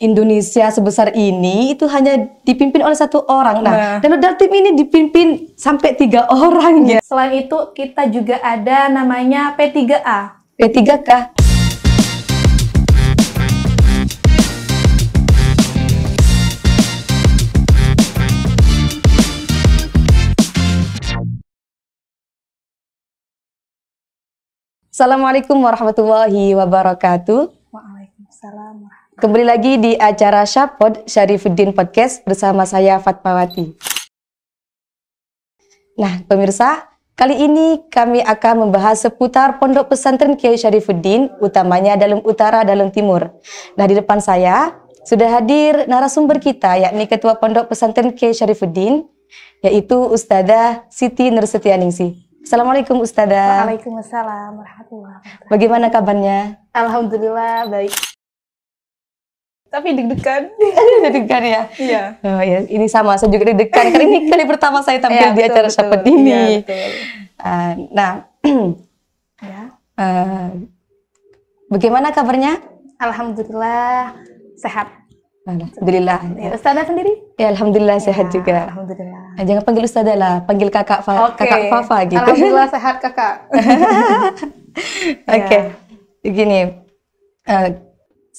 Indonesia sebesar ini itu hanya dipimpin oleh satu orang. Nah, nah. dan tim ini dipimpin sampai tiga orang ya. Selain itu kita juga ada namanya P3A. P3K. Assalamualaikum warahmatullahi wabarakatuh. Waalaikumsalam Kembali lagi di acara Syapod Syarifuddin Podcast bersama saya Fatmawati. Nah, pemirsa, kali ini kami akan membahas seputar Pondok Pesantren Kiai Syarifuddin, utamanya dalam utara dalam timur. Nah, di depan saya sudah hadir narasumber kita yakni Ketua Pondok Pesantren Kiai Syarifuddin yaitu Ustazah Siti Nursetianingsih. Assalamualaikum Ustazah. Waalaikumsalam warahmatullahi wabarakatuh. Bagaimana kabarnya? Alhamdulillah baik tapi deg-degan deg-degan ya iya oh, ya ini sama saya juga deg-degan karena ini kali pertama saya tampil ya, di betul, acara seperti iya, ini ah, nah, ya, Uh, nah ya. uh, bagaimana kabarnya alhamdulillah sehat Alhamdulillah. Ya, Ustazah sendiri? Ya, Alhamdulillah ya, sehat juga. Alhamdulillah. Ah, jangan panggil Ustazah lah, panggil kakak Fa okay. kakak Fafa gitu. Alhamdulillah sehat kakak. Oke, okay. ya. begini. Uh,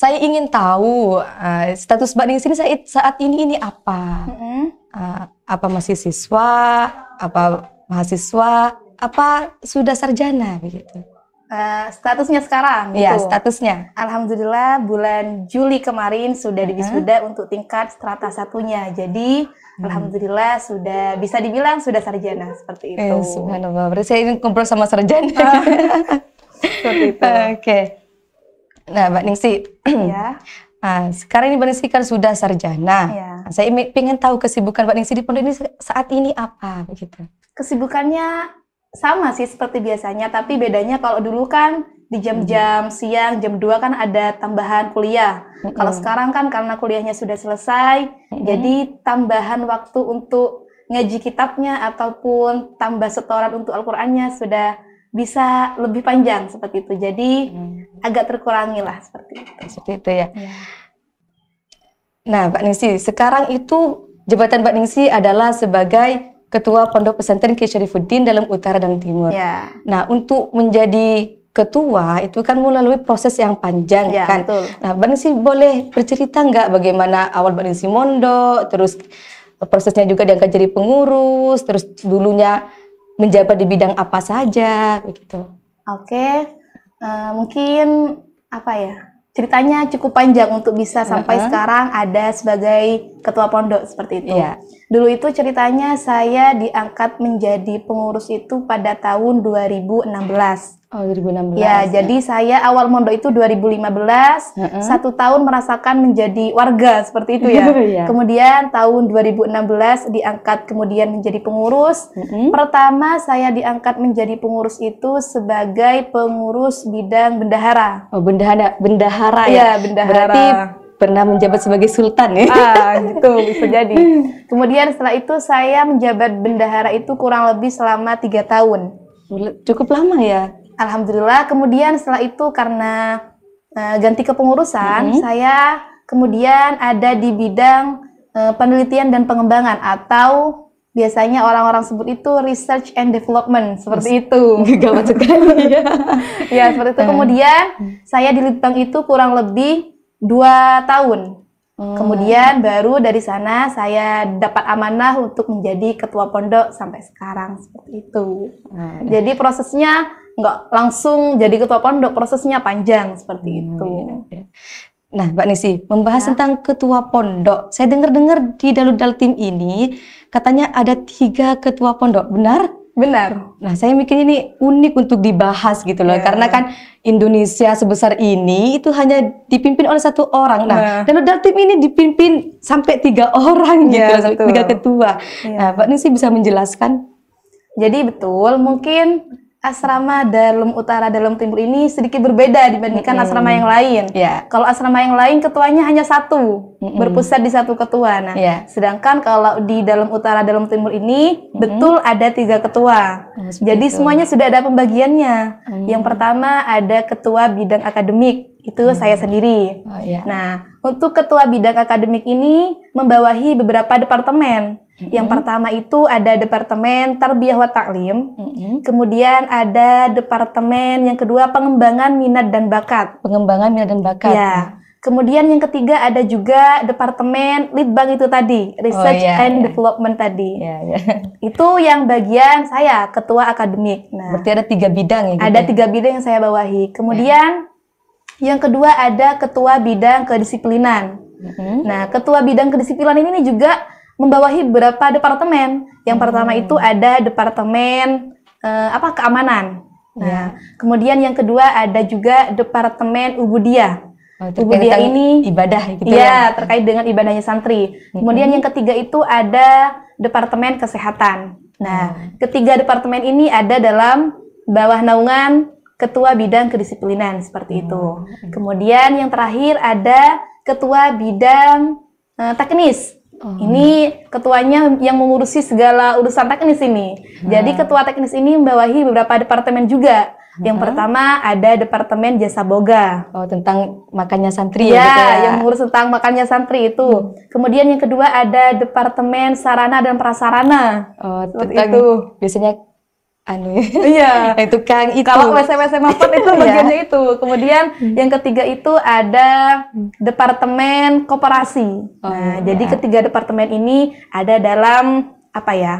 saya ingin tahu uh, status Mbak Ningsih saat, saat ini ini apa? Mm -hmm. uh, apa masih siswa? Apa mahasiswa? Apa sudah sarjana begitu? Uh, statusnya sekarang? Iya, itu. statusnya. Alhamdulillah bulan Juli kemarin sudah mm -hmm. diwisuda untuk tingkat strata satunya. Jadi hmm. alhamdulillah sudah bisa dibilang sudah sarjana seperti itu. Eh, subhanallah. Berarti saya ingin kumpul sama sarjana. Ah. seperti itu. Oke. Okay. Nah, Mbak Ningsi. Iya. Nah, sekarang ini Mbak Ningsi kan sudah sarjana. Iya. Nah, saya ingin tahu kesibukan Mbak Ningsi di pondok ini saat ini apa begitu. Kesibukannya sama sih seperti biasanya, tapi bedanya kalau dulu kan di jam-jam hmm. siang, jam 2 kan ada tambahan kuliah. Hmm. Kalau sekarang kan karena kuliahnya sudah selesai, hmm. jadi tambahan waktu untuk ngaji kitabnya ataupun tambah setoran untuk Al-Qur'annya sudah bisa lebih panjang seperti itu. Jadi hmm. agak terkurangi lah seperti itu. Seperti itu ya. ya. Nah, Mbak Ningsi, sekarang itu jabatan Mbak Ningsi adalah sebagai Ketua Pondok Pesantren Kiai Syarifuddin dalam Utara dan Timur. Ya. Nah, untuk menjadi ketua itu kan melalui proses yang panjang ya, kan. Betul. Nah, Mbak Ningsi boleh bercerita nggak bagaimana awal Mbak Ningsi mondok, terus prosesnya juga diangkat jadi pengurus, terus dulunya menjabat di bidang apa saja begitu. Oke, uh, mungkin apa ya ceritanya cukup panjang untuk bisa sampai uh -huh. sekarang ada sebagai ketua pondok seperti itu. Iya. Dulu itu ceritanya saya diangkat menjadi pengurus itu pada tahun 2016. Oh, 2016. Ya, ya. jadi saya awal mondok itu 2015, mm -hmm. satu tahun merasakan menjadi warga seperti itu ya. yeah. Oh, iya. Kemudian tahun 2016 diangkat kemudian menjadi pengurus. Mm -hmm. Pertama saya diangkat menjadi pengurus itu sebagai pengurus bidang bendahara. Oh, bendahara, bendahara ya. Iya, bendahara. Berarti pernah menjabat sebagai sultan ya. Ah, gitu bisa jadi. Kemudian setelah itu saya menjabat bendahara itu kurang lebih selama tiga tahun. Cukup lama ya. Alhamdulillah. Kemudian setelah itu karena uh, ganti kepengurusan, -hmm. saya kemudian ada di bidang uh, penelitian dan pengembangan atau biasanya orang-orang sebut itu research and development seperti Mas, itu. Gawat sekali ya. ya seperti itu. Eh. Kemudian mm. saya di litbang itu kurang lebih dua tahun. Hmm. Kemudian baru dari sana saya dapat amanah untuk menjadi ketua pondok sampai sekarang seperti itu. Hmm. Jadi prosesnya nggak langsung jadi ketua pondok, prosesnya panjang seperti hmm. itu. Iya, iya. Nah, Mbak Nisi, membahas ya. tentang ketua pondok, saya dengar-dengar di Dalud tim ini katanya ada tiga ketua pondok, benar? Benar. Nah, saya mikir ini unik untuk dibahas gitu loh, yeah. karena kan Indonesia sebesar ini itu hanya dipimpin oleh satu orang. Nah, nah. dan udah tim ini dipimpin sampai tiga orang iya, gitu, yeah, loh, tiga ketua. Yeah. Nah, Mbak Nisi bisa menjelaskan? Jadi betul, mungkin asrama dalam Utara dalam Timur ini sedikit berbeda dibandingkan mm -hmm. asrama yang lain. Yeah. Kalau asrama yang lain ketuanya hanya satu, mm -hmm. berpusat di satu ketua. Nah, yeah. sedangkan kalau di dalam Utara dalam Timur ini mm -hmm. betul ada tiga ketua. Oh, Jadi semuanya sudah ada pembagiannya. Mm -hmm. Yang pertama ada ketua bidang akademik itu -hmm. saya sendiri. Oh, yeah. Nah, untuk ketua bidang akademik ini membawahi beberapa departemen yang pertama itu ada Departemen Tarbiyah wa Taklim, mm-hmm. kemudian ada Departemen yang kedua Pengembangan Minat dan Bakat. Pengembangan Minat dan Bakat. Ya. Kemudian yang ketiga ada juga departemen litbang itu tadi, oh, research oh, iya, yeah, and yeah. development tadi. Yeah, iya. yeah. Itu yang bagian saya ketua akademik. Nah, berarti ada tiga bidang ya? Gitu? Ada ya? tiga bidang yang saya bawahi. Iya. Kemudian yeah. yang kedua ada ketua bidang kedisiplinan. Mm -hmm. Nah, ketua bidang kedisiplinan ini juga membawahi beberapa departemen. Yang hmm. pertama itu hmm. ada departemen uh, apa keamanan. Nah, ya. kemudian yang kedua ada juga departemen ubudiyah. Oh, ubudiyah ini ibadah gitu ya, ya, terkait dengan ibadahnya santri. Hmm. Kemudian yang ketiga itu ada departemen kesehatan. Nah, hmm. ketiga departemen ini ada dalam bawah naungan ketua bidang kedisiplinan seperti hmm. itu. Kemudian yang terakhir ada ketua bidang uh, teknis. Oh. Ini ketuanya yang mengurusi segala urusan teknis ini. Hmm. Jadi nah. ketua teknis ini membawahi beberapa departemen juga. Yang nah. pertama ada departemen jasa boga. Oh, tentang makannya santri ya. Gitu ya. yang mengurus tentang makannya santri itu. Hmm. Kemudian yang kedua ada departemen sarana dan prasarana. Oh, tentang itu. Biasanya anu ya. iya nah, itu tukang itu kalau wc mapan itu iya. bagiannya itu kemudian hmm. yang ketiga itu ada departemen koperasi oh, nah yeah. jadi ketiga departemen ini ada dalam apa ya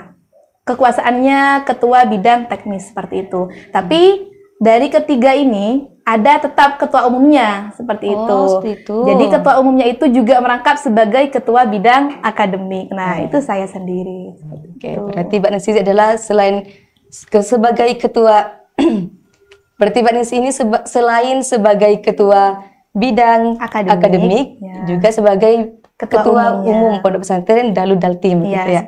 kekuasaannya ketua bidang teknis seperti itu tapi dari ketiga ini ada tetap ketua umumnya seperti oh, itu. itu. Jadi ketua umumnya itu juga merangkap sebagai ketua bidang akademik. Nah, hmm. itu saya sendiri. Oke, okay, gitu. berarti Mbak nesis adalah selain sebagai ketua Pertibanis ini seba selain sebagai ketua bidang akademik, akademik ya. juga sebagai ketua, ketua umum, ya. pondok pesantren Dalu Daltim ya, gitu ya.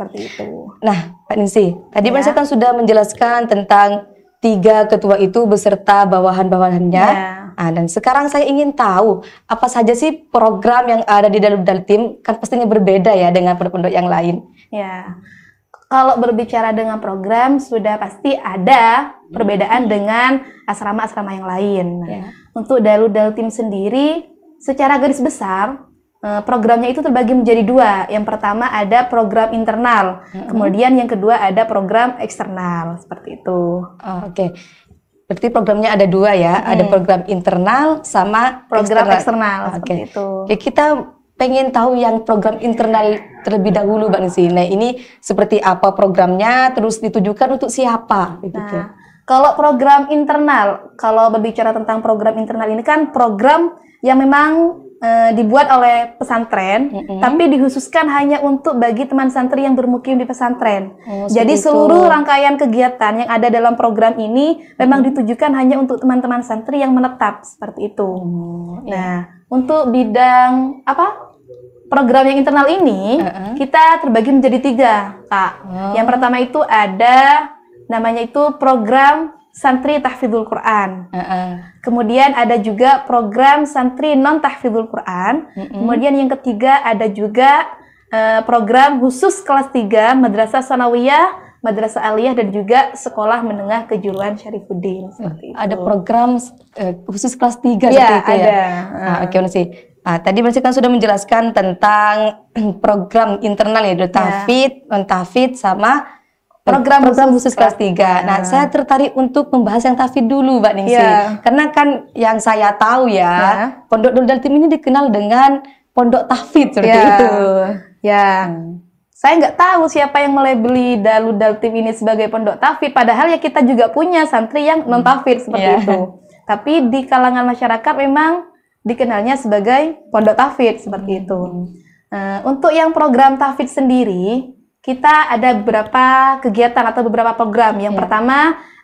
Nah, Pak Ningsi, tadi ya. Pak kan sudah menjelaskan tentang tiga ketua itu beserta bawahan-bawahannya. Ya. Nah, dan sekarang saya ingin tahu apa saja sih program yang ada di Dalu Daltim kan pastinya berbeda ya dengan pondok-pondok yang lain. Ya kalau berbicara dengan program sudah pasti ada perbedaan dengan asrama-asrama yang lain. Yeah. Ya. Untuk Dalu dal tim sendiri secara garis besar eh, programnya itu terbagi menjadi dua. Yang pertama ada program internal, hmm kemudian yang kedua ada program eksternal seperti itu. Oh, Oke. Okay. Berarti programnya ada dua ya, hmm. ada program internal sama program eksternal, eksternal okay. itu. kita pengen tahu yang program internal terlebih dahulu Mbak Nusi. Nah ini seperti apa programnya, terus ditujukan untuk siapa? Gitu. Nah, kalau program internal, kalau berbicara tentang program internal ini kan program yang memang e, dibuat oleh pesantren, mm -hmm. tapi dikhususkan hanya untuk bagi teman santri yang bermukim di pesantren. Oh, Jadi seluruh rangkaian kegiatan yang ada dalam program ini memang mm -hmm. ditujukan hanya untuk teman-teman santri yang menetap seperti itu. Mm -hmm. Nah, untuk bidang apa? program yang internal ini uh-uh. kita terbagi menjadi tiga kak. Oh. Yang pertama itu ada namanya itu program santri tahfidul Quran. Uh-uh. Kemudian ada juga program santri non tahfidul Quran. Uh-uh. Kemudian yang ketiga ada juga uh, program khusus kelas tiga madrasah sanawiyah Madrasah Aliyah dan juga Sekolah Menengah Kejuruan Syarifuddin Ada program eh, khusus kelas 3 ya, seperti itu ya? ada. ya. Nah, oke okay, Nah, tadi berarti kan sudah menjelaskan tentang program internal ya, ya. Tafid, yeah. Tafid sama program program khusus, khusus kelas 3. Yeah. Nah, saya tertarik untuk membahas yang Tafid dulu, Mbak Ningsi. Yeah. Karena kan yang saya tahu ya, yeah. Pondok Nurul Tim ini dikenal dengan Pondok Tafid seperti yeah. itu. Ya. Hmm. Saya nggak tahu siapa yang melebeli Dalu Tim ini sebagai Pondok Tafid, padahal ya kita juga punya santri yang non Tafid seperti yeah. itu. Tapi di kalangan masyarakat memang dikenalnya sebagai pondok tafid seperti hmm. itu. Uh, untuk yang program tafid sendiri, kita ada beberapa kegiatan atau beberapa program. Yang yeah. pertama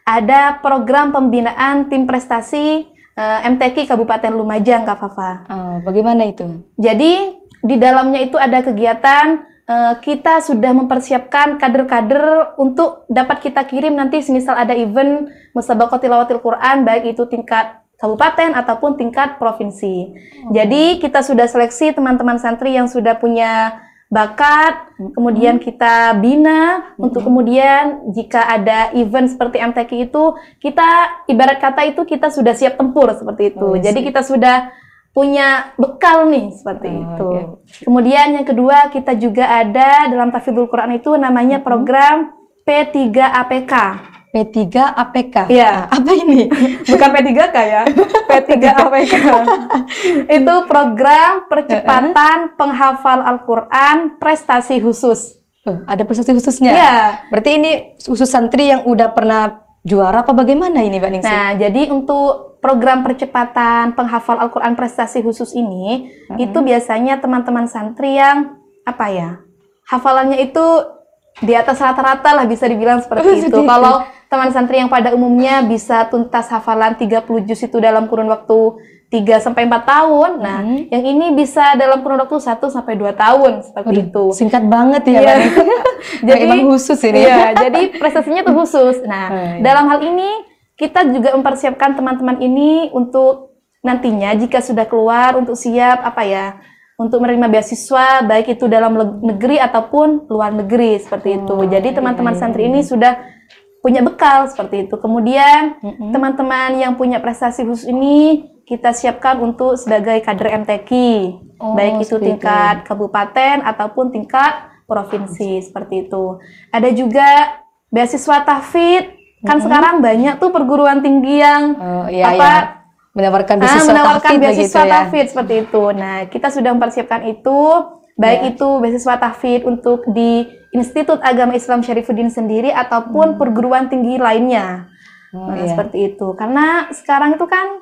ada program pembinaan tim prestasi uh, eh, MTQ Kabupaten Lumajang, Kak Fafa. Uh, bagaimana itu? Jadi di dalamnya itu ada kegiatan uh, kita sudah mempersiapkan kader-kader untuk dapat kita kirim nanti semisal ada event musabakoh tilawatil Quran baik itu tingkat kabupaten ataupun tingkat provinsi. Hmm. Jadi kita sudah seleksi teman-teman santri yang sudah punya bakat, hmm. kemudian kita bina hmm. untuk kemudian jika ada event seperti MTK itu kita ibarat kata itu kita sudah siap tempur seperti itu. Oh, Jadi kita sudah punya bekal nih seperti oh, itu. Okay. Iya. Kemudian yang kedua kita juga ada dalam tafidul Quran itu namanya hmm. program P3APK. P3 APK. Iya. Ah, apa ini? Bukan P3K ya. P3 APK. itu program percepatan eh, eh. penghafal Al-Qur'an prestasi khusus. Uh, ada prestasi khususnya. Iya. Berarti ini khusus santri yang udah pernah juara apa bagaimana ini Mbak Ningsi? Nah, jadi untuk program percepatan penghafal Al-Qur'an prestasi khusus ini -hmm. itu biasanya teman-teman santri yang apa ya? Hafalannya itu di atas rata-rata lah bisa dibilang seperti oh, itu. Kalau teman santri yang pada umumnya bisa tuntas hafalan 30 juz itu dalam kurun waktu 3 sampai 4 tahun. Nah, hmm. yang ini bisa dalam kurun waktu 1 sampai 2 tahun seperti Udah, itu. Singkat banget ya. Yeah. jadi memang khusus ini. Iya, ya, jadi prestasinya tuh khusus. Nah, hmm. dalam hal ini kita juga mempersiapkan teman-teman ini untuk nantinya jika sudah keluar untuk siap apa ya? Untuk menerima beasiswa baik itu dalam negeri ataupun luar negeri seperti itu. Oh, jadi iya, teman-teman iya. santri ini sudah punya bekal seperti itu. Kemudian teman-teman mm -hmm. yang punya prestasi khusus ini kita siapkan untuk sebagai kader MTQ, oh, baik itu tingkat itu. kabupaten ataupun tingkat provinsi oh. seperti itu. Ada juga beasiswa tafid kan mm -hmm. sekarang banyak tuh perguruan tinggi yang oh, iya, apa iya. menawarkan ah, beasiswa ah, menawarkan gitu ya. seperti itu. Nah, kita sudah mempersiapkan itu baik yeah. itu beasiswa tahfidz untuk di Institut Agama Islam Syarifuddin sendiri ataupun hmm. perguruan tinggi lainnya. Oh, nah, iya. seperti itu. Karena sekarang itu kan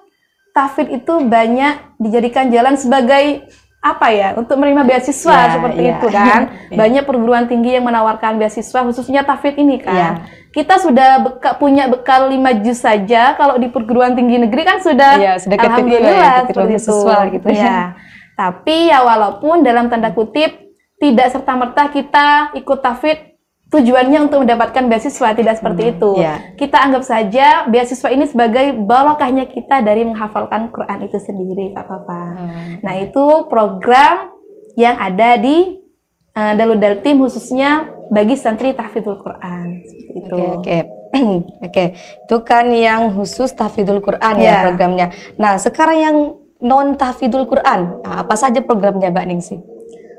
tahfidz itu banyak dijadikan jalan sebagai apa ya untuk menerima beasiswa ya, seperti ya. itu kan iya. banyak perguruan tinggi yang menawarkan beasiswa khususnya tafid ini kan ya. kita sudah beka, punya bekal 5 juz saja kalau di perguruan tinggi negeri kan sudah iya, ya, sudah alhamdulillah ya, seperti beasiswa, itu gitu ya iya. Tapi ya walaupun dalam tanda kutip tidak serta-merta kita ikut tafid tujuannya untuk mendapatkan beasiswa tidak seperti hmm, itu. Yeah. Kita anggap saja beasiswa ini sebagai balokahnya kita dari menghafalkan Quran itu sendiri, Pak Papa. Hmm. Nah, itu program yang ada di uh, eh, Dalul Daltim khususnya bagi santri tahfidzul Quran itu. Oke, okay, okay. oke. okay. Itu kan yang khusus tahfidzul Quran yeah. ya iya. programnya. Nah, sekarang yang non tahfidul Quran. Nah, apa saja programnya Mbak Ningsi?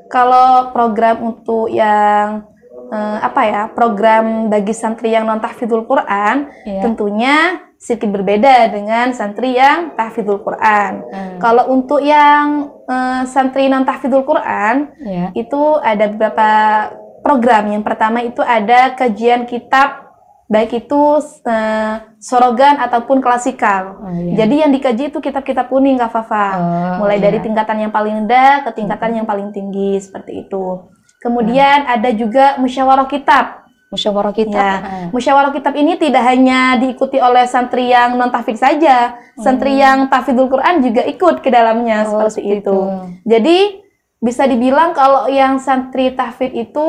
Kalau program untuk yang eh, apa ya program bagi santri yang non tahfidul Quran, iya. tentunya sedikit berbeda dengan santri yang tahfidul Quran. Hmm. Kalau untuk yang eh, santri non tahfidul Quran, iya. itu ada beberapa program. Yang pertama itu ada kajian kitab baik itu uh, sorogan ataupun klasikal. Oh, iya. Jadi yang dikaji itu kitab-kitab kuning Kak Fafa. Oh, Mulai iya. dari tingkatan yang paling rendah ke tingkatan yang paling tinggi seperti itu. Kemudian hmm. ada juga musyawarah kitab. Musyawarah kitab. Ya. Hmm. Musyawarah kitab ini tidak hanya diikuti oleh santri yang non tafik saja, hmm. santri yang tafidul Quran juga ikut ke dalamnya oh, seperti itu. itu. Jadi bisa dibilang kalau yang santri tahfidz itu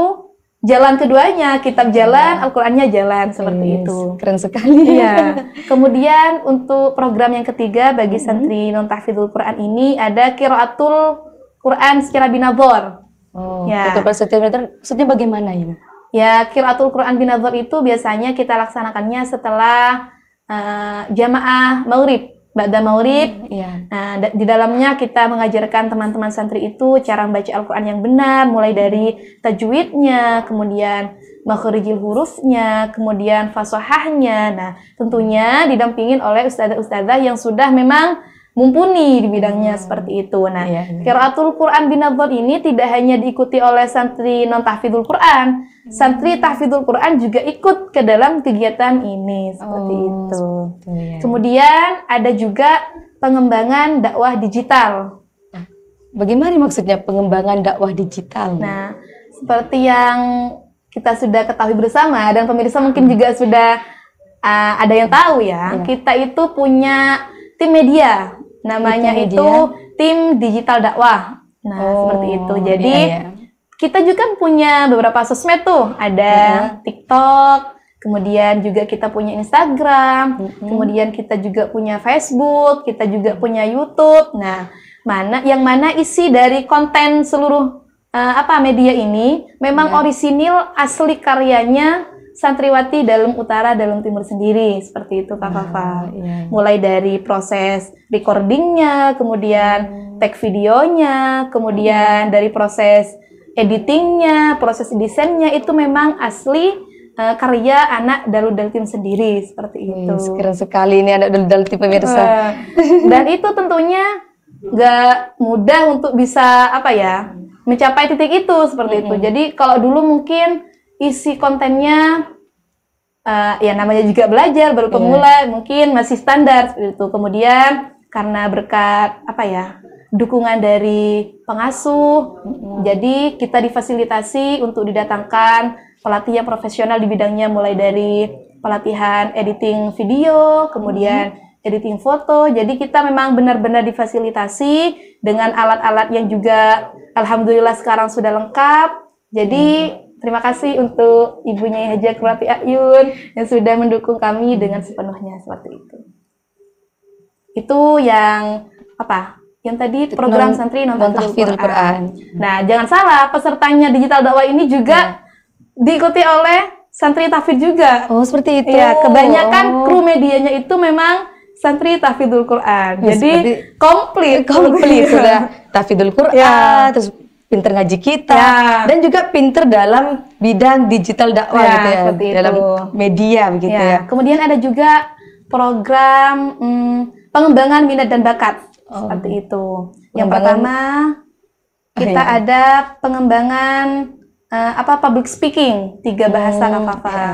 jalan keduanya, kitab iya. jalan, ya. Al-Qur'annya jalan seperti yes, itu. Keren sekali. ya. Kemudian untuk program yang ketiga bagi -hmm. santri non tahfidzul Quran ini ada qiraatul Quran secara binabor Oh, ya. setiap -betul, maksudnya bagaimana ini? Ya, qiraatul Quran binabor itu biasanya kita laksanakannya setelah uh, jamaah maghrib. Ba'da Maulid. Hmm, iya. Nah, di dalamnya kita mengajarkan teman-teman santri itu cara membaca Al-Qur'an yang benar, mulai dari tajwidnya, kemudian makhrijil hurufnya, kemudian fasohahnya. Nah, tentunya didampingin oleh ustazah-ustazah yang sudah memang mumpuni di bidangnya hmm. seperti itu. Nah, yeah, yeah. kiraatul Quran Abdul ini tidak hanya diikuti oleh santri non tahfidul Quran, hmm. santri tahfidul Quran juga ikut ke dalam kegiatan ini seperti oh, itu. Seperti, iya. Kemudian ada juga pengembangan dakwah digital. Ah, bagaimana maksudnya pengembangan dakwah digital? Nah, seperti yang kita sudah ketahui bersama dan pemirsa mungkin juga sudah uh, ada yang tahu ya, iya. kita itu punya tim media Namanya itu, itu tim digital dakwah. Nah, oh, seperti itu. Iya, Jadi iya, iya. kita juga punya beberapa sosmed tuh, ada iya. TikTok, kemudian juga kita punya Instagram, mm-hmm. kemudian kita juga punya Facebook, kita juga punya YouTube. Nah, mana yang mana isi dari konten seluruh uh, apa media ini memang iya. orisinil asli karyanya santriwati dalam utara dalam timur sendiri seperti itu Kak ah, Fafa. Iya. Mulai dari proses recordingnya, kemudian take videonya, kemudian dari proses editingnya, proses desainnya itu memang asli eh, karya anak Dalu Daltim sendiri seperti itu. Hmm, keren sekali ini anak Dalu Daltim pemirsa. dan itu tentunya nggak mudah untuk bisa apa ya mencapai titik itu seperti hmm. itu. Jadi kalau dulu mungkin isi kontennya uh, ya namanya juga belajar baru iya. pemula yeah. mungkin masih standar itu kemudian karena berkat apa ya dukungan dari pengasuh mm-hmm. jadi kita difasilitasi untuk didatangkan pelatih yang profesional di bidangnya mulai dari pelatihan editing video kemudian mm-hmm. editing foto jadi kita memang benar-benar difasilitasi dengan alat-alat yang juga alhamdulillah sekarang sudah lengkap jadi Terima kasih untuk ibunya Haji Kurati Ayun yang sudah mendukung kami dengan sepenuhnya seperti itu. Itu yang apa? Yang tadi program santri nonton Quran. Quran. Nah, jangan salah, pesertanya Digital Dakwah ini juga ya. diikuti oleh santri tafid juga. Oh, seperti itu. Ya, kebanyakan oh. kru medianya itu memang santri tafidul Quran. Ya, Jadi komplit komplit iya. sudah tafidul Quran, ya. terus pinter ngaji kita ya. dan juga pinter dalam bidang digital dakwah ya, gitu ya dalam itu. media begitu ya. ya kemudian ada juga program hmm, pengembangan minat dan bakat oh. seperti itu yang pertama kita oh, iya. ada pengembangan uh, apa public speaking tiga hmm, bahasa hmm, apa ya.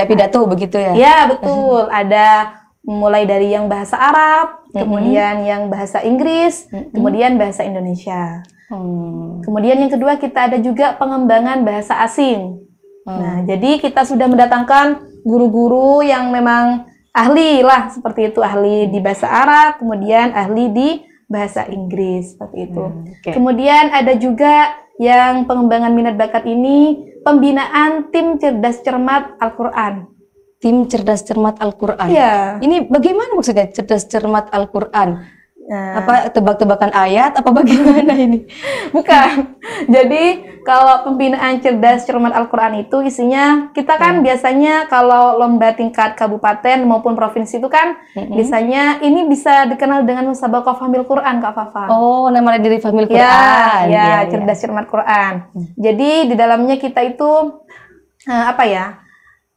ya pidato begitu ya ya betul ada mulai dari yang bahasa Arab mm -hmm. kemudian yang bahasa Inggris mm -hmm. kemudian bahasa Indonesia Hmm. Kemudian yang kedua kita ada juga pengembangan bahasa asing. Hmm. Nah, jadi kita sudah mendatangkan guru-guru yang memang ahli lah seperti itu, ahli di bahasa Arab, kemudian ahli di bahasa Inggris seperti itu. Hmm, okay. Kemudian ada juga yang pengembangan minat bakat ini pembinaan tim cerdas cermat Al-Qur'an. Tim cerdas cermat Al-Qur'an. Iya. Ini bagaimana maksudnya cerdas cermat Al-Qur'an? Uh, Apa tebak-tebakan ayat apa bagaimana ini? Bukan. Jadi kalau pembinaan cerdas cermat Al-Qur'an itu isinya kita kan hmm. biasanya kalau lomba tingkat kabupaten maupun provinsi itu kan hmm. biasanya ini bisa dikenal dengan musabaqah famil Qur'an Kak Fafa. Oh, namanya diri famil ya, Qur'an. Ya, ya, ya cerdas ya. cermat Qur'an. Hmm. Jadi di dalamnya kita itu uh, apa ya?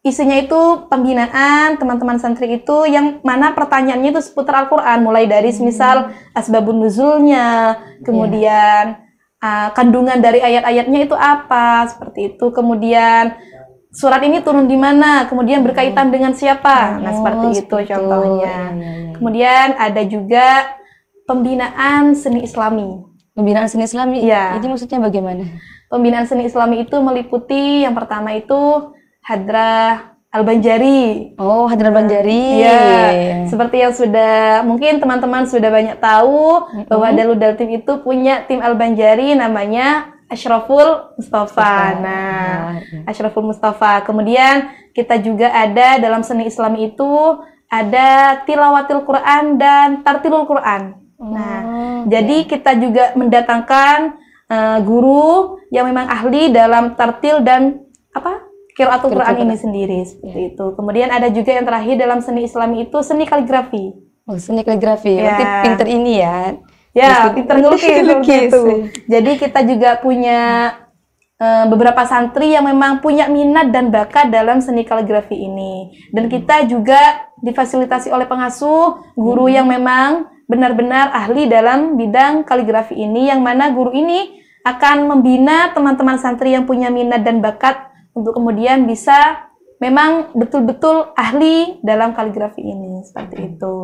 Isinya itu pembinaan teman-teman santri itu yang mana pertanyaannya itu seputar Al-Qur'an mulai dari hmm. semisal asbabun nuzulnya, iya. kemudian yeah. uh, kandungan dari ayat-ayatnya itu apa, seperti itu. Kemudian surat ini turun di mana, kemudian berkaitan oh. dengan siapa. Nah, seperti oh, itu contohnya. Itu. Iya, iya, kemudian ada juga pembinaan seni Islami. Pembinaan seni Islami? Ya. Ini maksudnya bagaimana? Pembinaan seni Islami itu meliputi yang pertama itu Hadrah Al-Banjari. Oh, Hadrah Banjari. Iya. Seperti yang sudah mungkin teman-teman sudah banyak tahu mm-hmm. bahwa Dalul Daltim itu punya tim Al-Banjari namanya Ashraful Mustafa. Nah, iya. Ashraful Mustafa. Kemudian kita juga ada dalam seni Islam itu ada tilawatil Quran dan tartilul Quran. Nah, oh, jadi kita juga mendatangkan uh, guru yang memang ahli dalam tartil dan Qiraatul Quran ini sendiri seperti ya. itu. Kemudian ada juga yang terakhir dalam seni Islam itu seni kaligrafi. Oh, seni kaligrafi. Ya. Berarti pinter ini ya. Ya, pinter pinter ngelukis gitu. Jadi kita juga punya eh, beberapa santri yang memang punya minat dan bakat dalam seni kaligrafi ini. Dan hmm. kita juga difasilitasi oleh pengasuh, guru hmm. yang memang benar-benar ahli dalam bidang kaligrafi ini yang mana guru ini akan membina teman-teman santri yang punya minat dan bakat untuk kemudian bisa memang betul-betul ahli dalam kaligrafi ini seperti hmm. itu.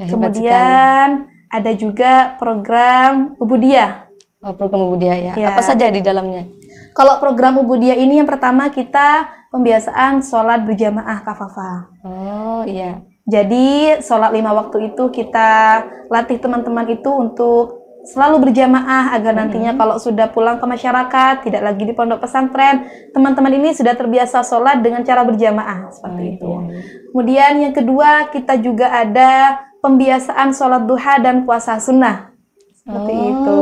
Ya, kemudian sekali. ada juga program Ubudiah. Oh, program Ubudiah ya. ya. Apa saja di dalamnya? Kalau program Ubudiah ini yang pertama kita pembiasaan sholat berjamaah kafafa. Oh iya. Jadi sholat lima waktu itu kita latih teman-teman itu untuk selalu berjamaah agar hmm. nantinya kalau sudah pulang ke masyarakat tidak lagi di pondok pesantren teman-teman ini sudah terbiasa sholat dengan cara berjamaah seperti hmm, itu iya, iya. kemudian yang kedua kita juga ada pembiasaan sholat duha dan puasa sunnah seperti oh. itu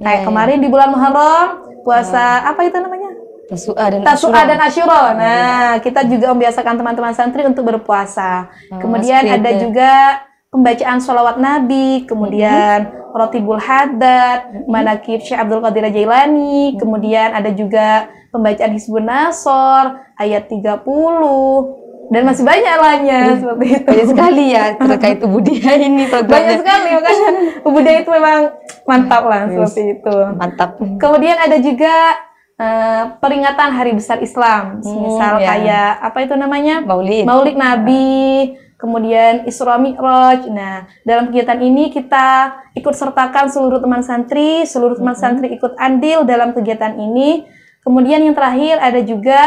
iya, kayak nah, kemarin di bulan Muharram puasa oh. apa itu namanya Tasua dan Tasua Asyuro. Nah, kita juga membiasakan teman-teman santri untuk berpuasa. Oh, kemudian ada juga pembacaan sholawat Nabi, kemudian mm bulhadat, mm-hmm. Manakib Syekh Abdul Qadir Jailani, mm-hmm. kemudian ada juga pembacaan Hizbun Nasor, ayat 30, dan masih banyak lainnya seperti itu. Banyak sekali ya terkait Ubudia ini programnya. Banyak sekali makanya Ubudia itu memang mantap lah seperti itu. Mantap. Kemudian ada juga Uh, peringatan hari besar Islam, hmm, misal ya. kayak apa itu namanya Maulid, Maulid Nabi, kemudian Isra Mi'raj. Nah, dalam kegiatan ini kita ikut sertakan seluruh teman santri, seluruh teman -hmm. santri ikut andil dalam kegiatan ini. Kemudian yang terakhir ada juga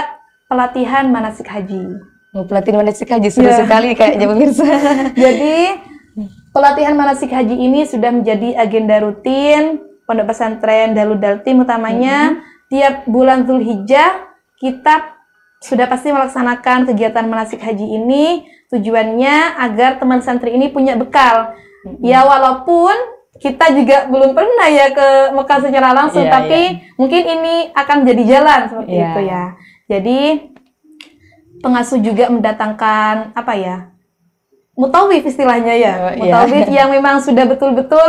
pelatihan manasik haji. Oh, pelatihan manasik haji seru yeah. sekali kayaknya pemirsa. Jadi pelatihan manasik haji ini sudah menjadi agenda rutin Pondok Pesantren Dalu Daltim utamanya -hmm. tiap bulan Zulhijjah kita sudah pasti melaksanakan kegiatan manasik haji ini Tujuannya agar teman santri ini punya bekal. Mm -hmm. Ya walaupun kita juga belum pernah ya ke Mekah secara langsung, yeah, tapi yeah. mungkin ini akan jadi jalan seperti yeah. itu ya. Jadi pengasuh juga mendatangkan apa ya mutawif istilahnya ya, oh, iya. mutawif yang memang sudah betul-betul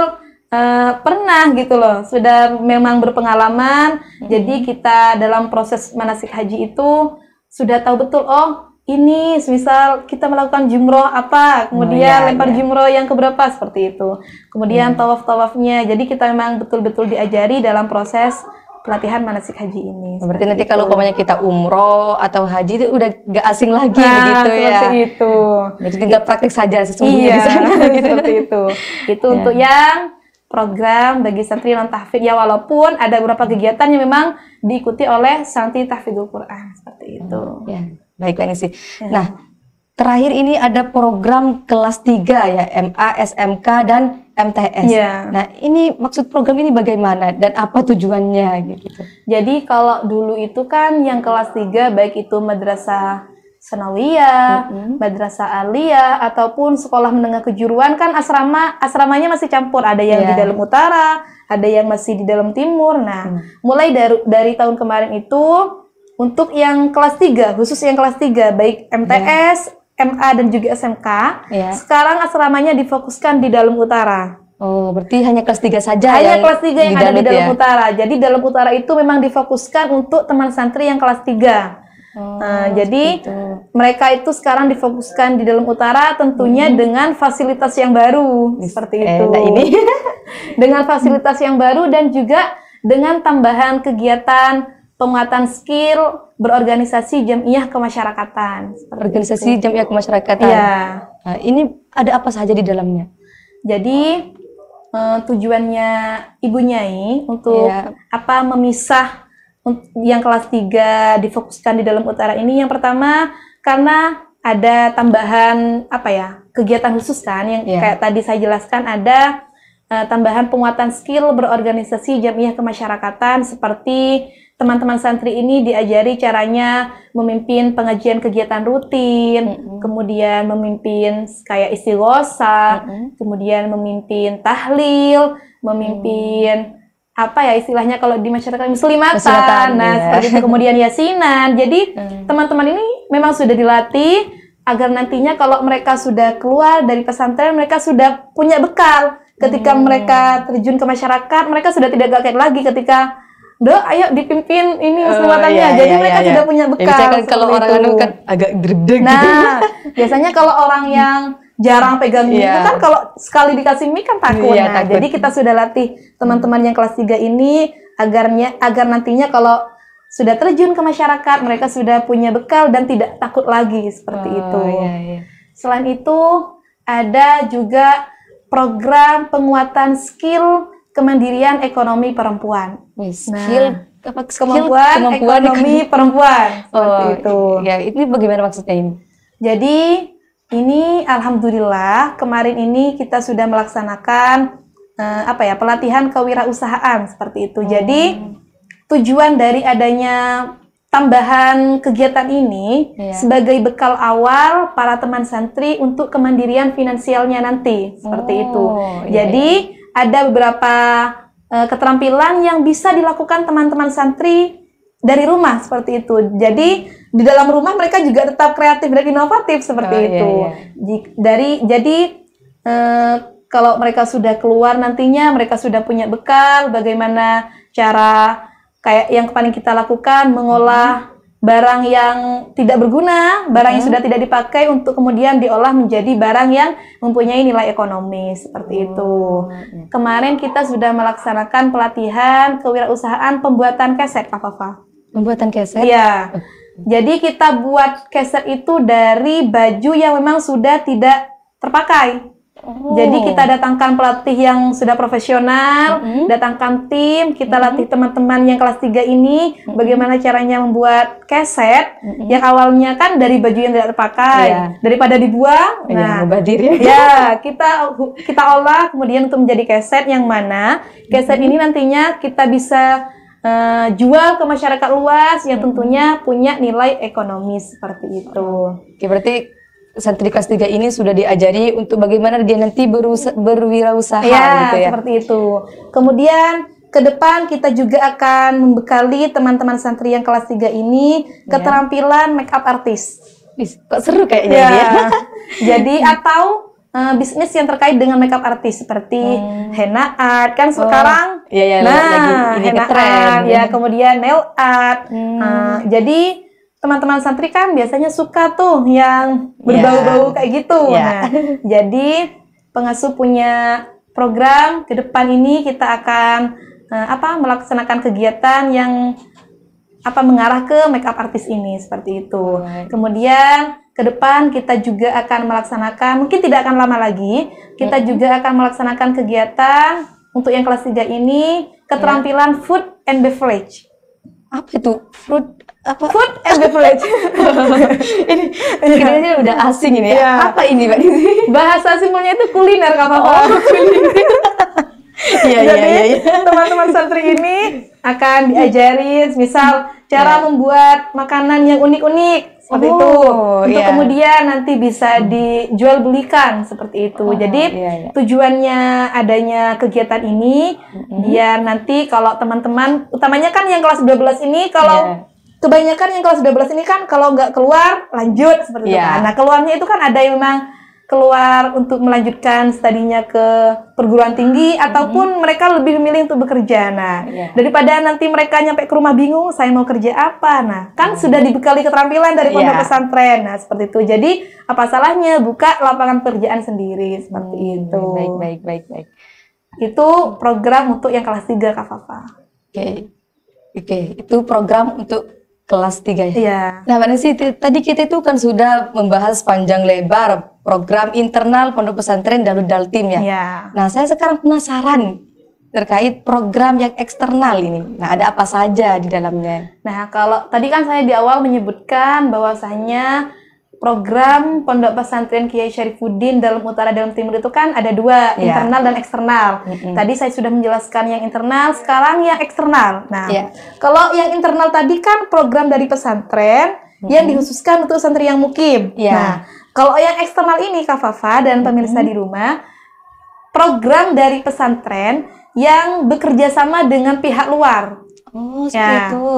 uh, pernah gitu loh, sudah memang berpengalaman. Mm -hmm. Jadi kita dalam proses manasik haji itu sudah tahu betul oh ini semisal kita melakukan jumroh apa kemudian oh, iya, lempar iya. jumroh yang keberapa seperti itu kemudian hmm. tawaf tawafnya jadi kita memang betul-betul diajari dalam proses pelatihan manasik haji ini. Berarti nanti itu. kalau umpamanya kita umroh atau haji itu udah gak asing lagi nah, begitu ya. itu. Jadi tinggal praktik saja sesungguhnya iya, di sana gitu. seperti itu. Itu yeah. untuk yang program bagi santri non tahfid ya walaupun ada beberapa kegiatan yang memang diikuti oleh santri tahfidul Quran seperti itu. yeah baik Mbak Nisi. Ya. Nah, terakhir ini ada program kelas 3 ya, MA, SMK dan MTS. Ya. Nah, ini maksud program ini bagaimana dan apa tujuannya gitu. Jadi kalau dulu itu kan yang kelas 3 baik itu madrasah Senawiyah, hmm madrasah aliyah ataupun sekolah menengah kejuruan kan asrama asramanya masih campur, ada yang yeah. di ya. dalam utara, ada yang masih di dalam timur. Nah, mm. mulai dari dari tahun kemarin itu untuk yang kelas 3, khusus yang kelas 3, baik ya. MTS, yeah. MA dan juga SMK, yeah. sekarang asramanya difokuskan di dalam utara. Oh, berarti hanya kelas 3 saja hanya ya? kelas 3 yang ada di dalam ya? utara. Jadi dalam utara itu memang difokuskan untuk teman santri yang kelas 3. Oh, nah, jadi itu. mereka itu sekarang difokuskan di dalam utara tentunya hmm. dengan fasilitas yang baru seperti eh, itu. Nah ini dengan fasilitas yang baru dan juga dengan tambahan kegiatan penguatan skill berorganisasi jamiah kemasyarakatan. Organisasi itu. jamiah kemasyarakatan. Iya. Nah, ini ada apa saja di dalamnya? Jadi uh, tujuannya Ibu Nyai untuk ya. apa memisah yang kelas 3 difokuskan di dalam utara ini yang pertama karena ada tambahan apa ya kegiatan khusus kan yang yeah. kayak tadi saya jelaskan ada Eh, tambahan penguatan skill berorganisasi jamiah kemasyarakatan seperti teman-teman santri ini diajari caranya memimpin pengajian kegiatan rutin, mm -hmm. kemudian memimpin kayak istighosa, mm -hmm. kemudian memimpin tahlil, memimpin mm. apa ya istilahnya kalau di masyarakat muslimatan, muslimatan nah iya. itu kemudian yasinan. Jadi mm. teman-teman ini memang sudah dilatih agar nantinya kalau mereka sudah keluar dari pesantren mereka sudah punya bekal Ketika hmm. mereka terjun ke masyarakat, mereka sudah tidak kaget lagi ketika Do, ayo dipimpin ini oh, kesempatannya. iya, Jadi iya, mereka iya, iya. sudah punya bekal. Ya, kalau orang itu. kan agak gede gitu. Nah, biasanya kalau orang yang jarang pegang mie yeah. kan kalau sekali dikasih mie kan takut. Yeah, nah, takut. jadi kita sudah latih teman-teman yang kelas 3 ini agarnya agar nantinya kalau sudah terjun ke masyarakat mereka sudah punya bekal dan tidak takut lagi seperti oh, itu. Iya, iya. Selain itu ada juga program penguatan skill kemandirian ekonomi perempuan. nah, skill kemampuan, kemampuan ekonomi ekonomi perempuan oh, seperti oh, itu. Ya, itu bagaimana maksudnya ini? Jadi ini alhamdulillah kemarin ini kita sudah melaksanakan eh, apa ya pelatihan kewirausahaan seperti itu. Hmm. Jadi tujuan dari adanya tambahan kegiatan ini iya. sebagai bekal awal para teman santri untuk kemandirian finansialnya nanti seperti oh, itu. Iya. iya. Jadi ada beberapa uh, keterampilan yang bisa dilakukan teman-teman santri dari rumah seperti itu. Jadi di dalam rumah mereka juga tetap kreatif dan inovatif seperti oh, iya, itu. iya. dari jadi uh, kalau mereka sudah keluar nantinya mereka sudah punya bekal bagaimana cara kayak yang paling kita lakukan mengolah hmm. barang yang tidak berguna, barang hmm. yang sudah tidak dipakai untuk kemudian diolah menjadi barang yang mempunyai nilai ekonomis seperti hmm. itu. Hmm. Kemarin kita sudah melaksanakan pelatihan kewirausahaan pembuatan keset, Kafafa. Pembuatan keset? Iya. Hmm. Jadi kita buat keset itu dari baju yang memang sudah tidak terpakai. Oh. Jadi kita datangkan pelatih yang sudah profesional, mm-hmm. datangkan tim, kita mm-hmm. latih teman-teman yang kelas 3 ini mm-hmm. bagaimana caranya membuat keset mm-hmm. yang awalnya kan dari baju yang tidak terpakai, yeah. daripada dibuang. Iya, nah, ya, ya, kita kita olah kemudian untuk menjadi keset yang mana keset mm-hmm. ini nantinya kita bisa uh, jual ke masyarakat luas yang mm-hmm. tentunya punya nilai ekonomis seperti itu. Oke, berarti santri kelas 3 ini sudah diajari untuk bagaimana dia nanti berwirausaha ya, gitu ya. seperti itu. Kemudian ke depan kita juga akan membekali teman-teman santri yang kelas 3 ini iya. keterampilan make up artis. Kok seru kayaknya ya. dia. Jadi atau uh, bisnis yang terkait dengan makeup artis seperti hmm. henna art kan oh. sekarang oh, iya, iya, nah lagi ini henna art ya, ya kemudian nail art hmm. uh, jadi teman-teman santri kan biasanya suka tuh yang iya. berbau-bau kayak gitu. Yeah. Nah, jadi pengasuh punya program ke depan ini kita akan uh, apa melaksanakan kegiatan yang apa mengarah ke makeup artis ini seperti itu. Right. Kemudian ke depan kita juga akan melaksanakan mungkin tidak akan lama lagi, kita yeah. juga akan melaksanakan kegiatan untuk yang kelas 3 ini keterampilan yeah. food and beverage. Apa itu? Food apa food and beverage ini iya. kayaknya udah asing ini ya. ya. apa ini mbak bahasa simpelnya itu kuliner nggak apa oh. kuliner iya, iya, Jadi iya, iya. teman-teman santri ini akan diajarin misal cara yeah. membuat makanan yang unik-unik seperti oh, itu. Untuk yeah. kemudian nanti bisa dijual belikan seperti itu. Oh, Jadi yeah, yeah. tujuannya adanya kegiatan ini mm-hmm. biar nanti kalau teman-teman utamanya kan yang kelas 12 ini kalau yeah kebanyakan yang kelas 12 ini kan kalau nggak keluar lanjut seperti yeah. itu iya. kan. Nah keluarnya itu kan ada yang memang keluar untuk melanjutkan studinya ke perguruan tinggi hmm ataupun mereka lebih memilih untuk bekerja. Nah yeah. daripada nanti mereka nyampe ke rumah bingung saya mau kerja apa. Nah kan hmm sudah dibekali keterampilan dari iya. pondok yeah. pesantren. Nah seperti itu. Jadi apa salahnya buka lapangan pekerjaan sendiri seperti hmm itu. Baik baik baik baik. Itu program untuk yang kelas 3 Kak Fafa. Oke. Okay. Oke, okay. itu program untuk kelas 3 ya. Iya. Nah, mana sih tadi kita itu kan sudah membahas panjang lebar program internal Pondok Pesantren Darul Daltim ya. Iya. Nah, saya sekarang penasaran terkait program yang eksternal ini. Nah, ada apa saja di dalamnya? Nah, kalau tadi kan saya di awal menyebutkan bahwasanya program pondok pesantren Kiai Syarifuddin dalam utara dalam timur itu kan ada dua yeah. internal dan eksternal. Mm -hmm. Tadi saya sudah menjelaskan yang internal, sekarang yang eksternal. Nah, yeah. kalau yang internal tadi kan program dari pesantren mm -hmm. yang dikhususkan untuk santri yang mukim. Yeah. Nah, kalau yang eksternal ini Kak Fafa dan pemirsa mm -hmm. di rumah, program dari pesantren yang bekerja sama dengan pihak luar. Oh, ya. seperti ya. itu.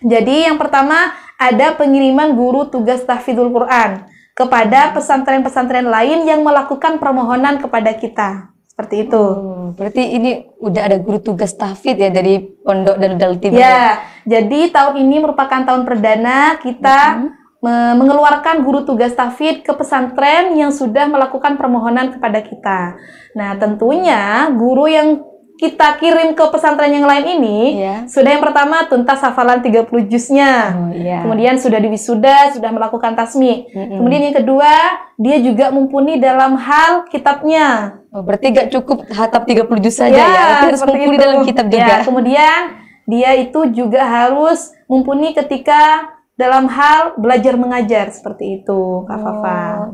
Jadi yang pertama ada pengiriman guru tugas tahfidzul Quran kepada pesantren-pesantren lain yang melakukan permohonan kepada kita. Seperti itu. Hmm, berarti ini udah ada guru tugas tahfid ya dari Pondok dan Daltim. Ya, ya, jadi tahun ini merupakan tahun perdana kita hmm mengeluarkan guru tugas tahfid ke pesantren yang sudah melakukan permohonan kepada kita. Nah, tentunya guru yang kita kirim ke pesantren yang lain ini, yeah. sudah yang pertama tuntas hafalan 30 juznya. Oh, yeah. Kemudian sudah diwisuda, sudah melakukan tasmi. Mm -hmm. Kemudian yang kedua, dia juga mumpuni dalam hal kitabnya. Oh, berarti gak cukup tiga 30 juz saja yeah, ya. ya? harus mumpuni itu. dalam kitab ya, juga. Yeah. Kemudian dia itu juga harus mumpuni ketika dalam hal belajar mengajar seperti itu, Kak oh. Fafa. Iya.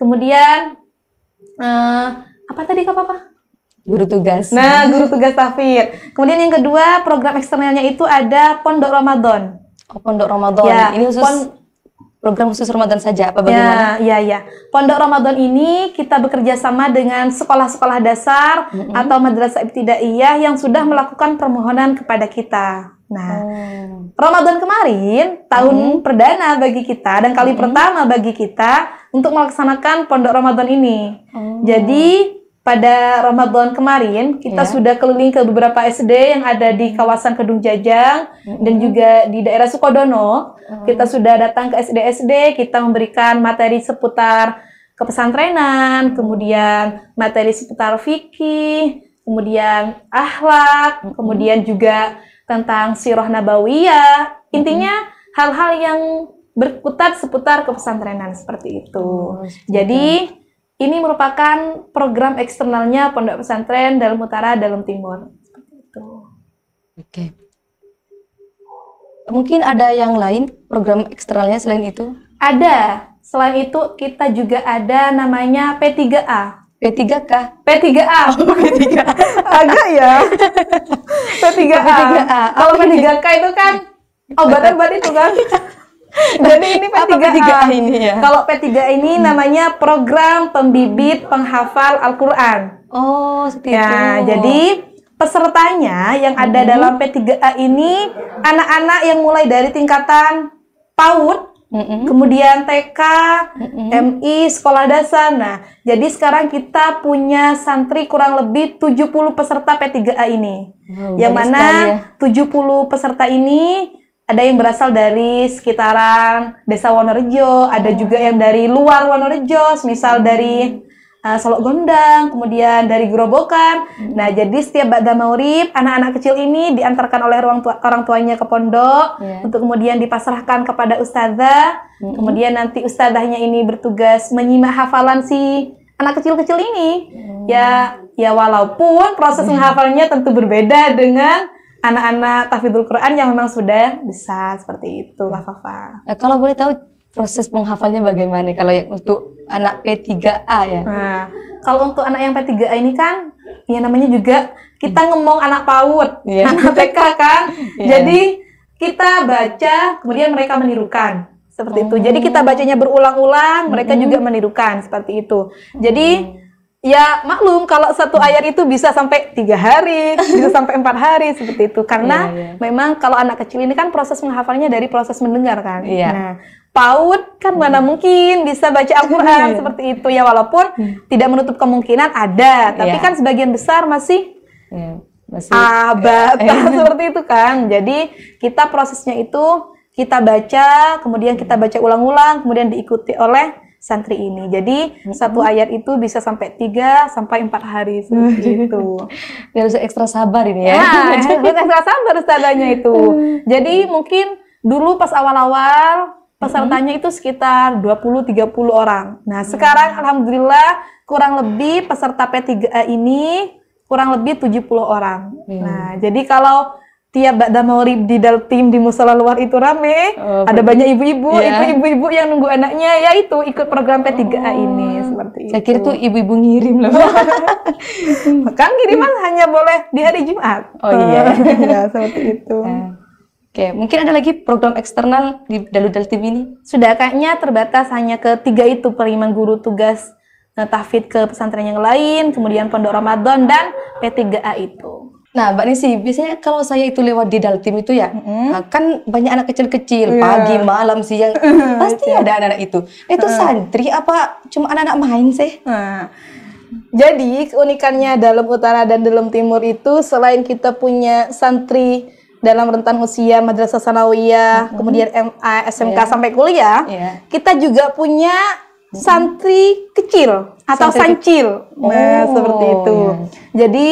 Kemudian uh, apa tadi Kak Fafa? Guru iya. tugas. Nah, guru tugas tafir. Kemudian yang kedua, program eksternalnya itu ada Pondok Ramadan. Oh, Pondok Ramadan. Ya, ini khusus pon program khusus Ramadan saja apa ya, bagaimana? Ya, ya, ya. Pondok Ramadan ini kita bekerja sama dengan sekolah-sekolah dasar mm -hmm. atau madrasah ibtidaiyah yang sudah melakukan permohonan kepada kita. Nah, hmm. Ramadan kemarin tahun hmm. perdana bagi kita dan kali hmm. pertama bagi kita untuk melaksanakan pondok Ramadan ini. Hmm. Jadi pada Ramadan kemarin kita yeah. sudah keliling ke beberapa SD yang ada di hmm. kawasan Kedung Jajang mm-hmm. dan juga di daerah Sukodono. Mm-hmm. Kita sudah datang ke SD-SD, kita memberikan materi seputar kepesantrenan, hmm. kemudian materi seputar fikih, kemudian akhlak, mm-hmm. kemudian juga tentang sirah nabawiyah. Hmm. Intinya hal-hal yang berputar seputar kepesantrenan seperti itu. Oh, Jadi ini merupakan program eksternalnya Pondok Pesantren Dalam Utara, Dalam Timur. itu. Oke. Okay. Mungkin ada yang lain program eksternalnya selain itu? Ada. Selain itu kita juga ada namanya P3A. P3K. P3A. Oh, P3A. Agak ya. P3A. P3A. Kalau P3K itu kan obat-obat itu kan. Jadi ini P3A. P3A ini ya. Kalau P3A ini hmm. namanya program pembibit penghafal Al-Qur'an. Oh, seperti ya, itu. jadi pesertanya yang ada hmm. dalam P3A ini anak-anak yang mulai dari tingkatan PAUD Mm-hmm. Kemudian TK, mm-hmm. MI, sekolah dasar. Nah, jadi sekarang kita punya santri kurang lebih 70 peserta P3A ini. Oh, yang mana sekali ya. 70 peserta ini ada yang berasal dari sekitaran Desa Wonorejo, ada juga yang dari luar Wonorejo, misal dari uh, Solok Gondang, kemudian dari Grobogan. Hmm. Nah, jadi setiap Bada Maurib, anak-anak kecil ini diantarkan oleh orang, tua, orang tuanya ke pondok yeah. untuk kemudian dipasrahkan kepada ustazah. Hmm. Kemudian nanti ustazahnya ini bertugas menyimak hafalan si anak kecil-kecil ini. Hmm. Ya, ya walaupun proses hmm. menghafalnya tentu berbeda dengan anak-anak tafidul Quran yang memang sudah besar seperti itu lah hmm. Fafa. Ya, kalau boleh tahu proses penghafalnya bagaimana kalau yang untuk anak P3A ya? Nah, kalau untuk anak yang P3A ini kan ya namanya juga kita hmm. ngomong anak PAUD, yeah. anak TK kan. yeah. Jadi kita baca kemudian mereka menirukan seperti oh. itu. Jadi kita oh. bacanya berulang-ulang, mereka mm -hmm. juga menirukan seperti itu. Jadi mm -hmm ya maklum kalau satu ayat itu bisa sampai tiga hari, bisa sampai empat hari seperti itu. Karena yeah, yeah. memang kalau anak kecil ini kan proses menghafalnya dari proses mendengar kan. Yeah. Nah, PAUD kan hmm. mana mungkin bisa baca Al-Quran yeah. seperti itu ya walaupun hmm. tidak menutup kemungkinan ada, tapi yeah. kan sebagian besar masih yeah. masih abad seperti itu kan. Jadi kita prosesnya itu kita baca, kemudian kita baca ulang-ulang, kemudian diikuti oleh santri ini. Jadi mm -hmm. satu ayat itu bisa sampai tiga sampai empat hari seperti itu. harus ekstra sabar ini ya. Nah, ya, harus ekstra sabar setadanya itu. Jadi mungkin dulu pas awal-awal pesertanya mm -hmm. itu sekitar 20 30 orang. Nah, mm -hmm. sekarang alhamdulillah kurang lebih peserta P3A ini kurang lebih 70 orang. Mm -hmm. Nah, jadi kalau tiap bakda Maulid di dalam tim di musola luar itu rame. Oh, ada banyak ibu-ibu, ibu iya. itu ibu-ibu yang nunggu anaknya ya itu ikut program P3A oh. ini seperti itu. Saya kira tuh ibu-ibu ngirim loh. kan kiriman hanya boleh di hari Jumat. Oh iya. ya, seperti itu. Nah. Oke, mungkin ada lagi program eksternal di Daludal Tim ini? Sudah kayaknya terbatas hanya ke tiga itu, penerimaan guru tugas eh, tahfid ke pesantren yang lain, kemudian pondok Ramadan dan P3A itu. Nah, Mbak Nisi, biasanya kalau saya itu lewat di Daltim itu ya, mm-hmm. kan banyak anak kecil-kecil, yeah. pagi, malam, siang, iya. pasti ada anak-anak itu. Itu santri apa cuma anak-anak main sih? Nah. Jadi, keunikannya dalam utara dan dalam timur itu selain kita punya santri dalam rentan usia madrasah sanawiyah, mm-hmm. kemudian MA, SMK yeah. sampai kuliah, yeah. kita juga punya santri kecil atau santri sancil. Nah, oh. Nah, seperti itu. Yeah. Jadi,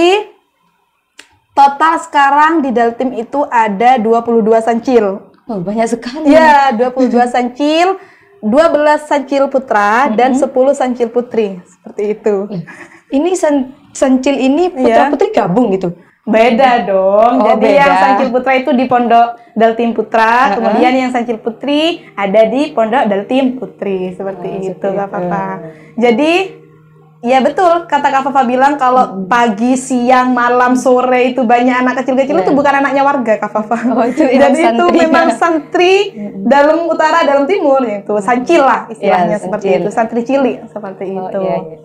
Total sekarang di dalam tim itu ada 22 sancil. Oh, banyak sekali. Iya, 22 sancil, 12 sancil putra mm -hmm. dan 10 sancil putri. Seperti itu. Eh, ini san sancil ini putra-putri iya. gabung gitu. Beda dong. Oh, Jadi beda. yang Sancil Putra itu di Pondok Daltim Putra, uh -huh. kemudian yang Sancil Putri ada di Pondok Daltim Putri seperti oh, itu, kak gak apa Jadi Ya betul, kata Kak Fafa bilang kalau hmm. pagi, siang, malam, sore itu banyak anak kecil-kecil yeah. itu iya. bukan anaknya warga Kak Fafa. Oh, itu Jadi santri. itu memang santri dalam utara, dalam timur itu sancil lah iya, istilahnya yeah, seperti itu, santri cilik seperti oh, itu. Yeah, yeah.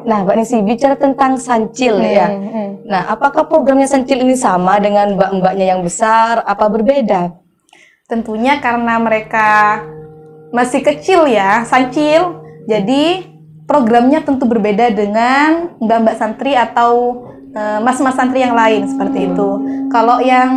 Nah, Mbak Nisi bicara tentang sancil hmm, ya. Hmm. Nah, apakah programnya sancil ini sama dengan mbak-mbaknya yang besar? Apa berbeda? Tentunya karena mereka masih kecil ya, sancil. Jadi programnya tentu berbeda dengan mbak-mbak santri atau eh, mas-mas uh, santri yang lain seperti hmm. itu. Kalau yang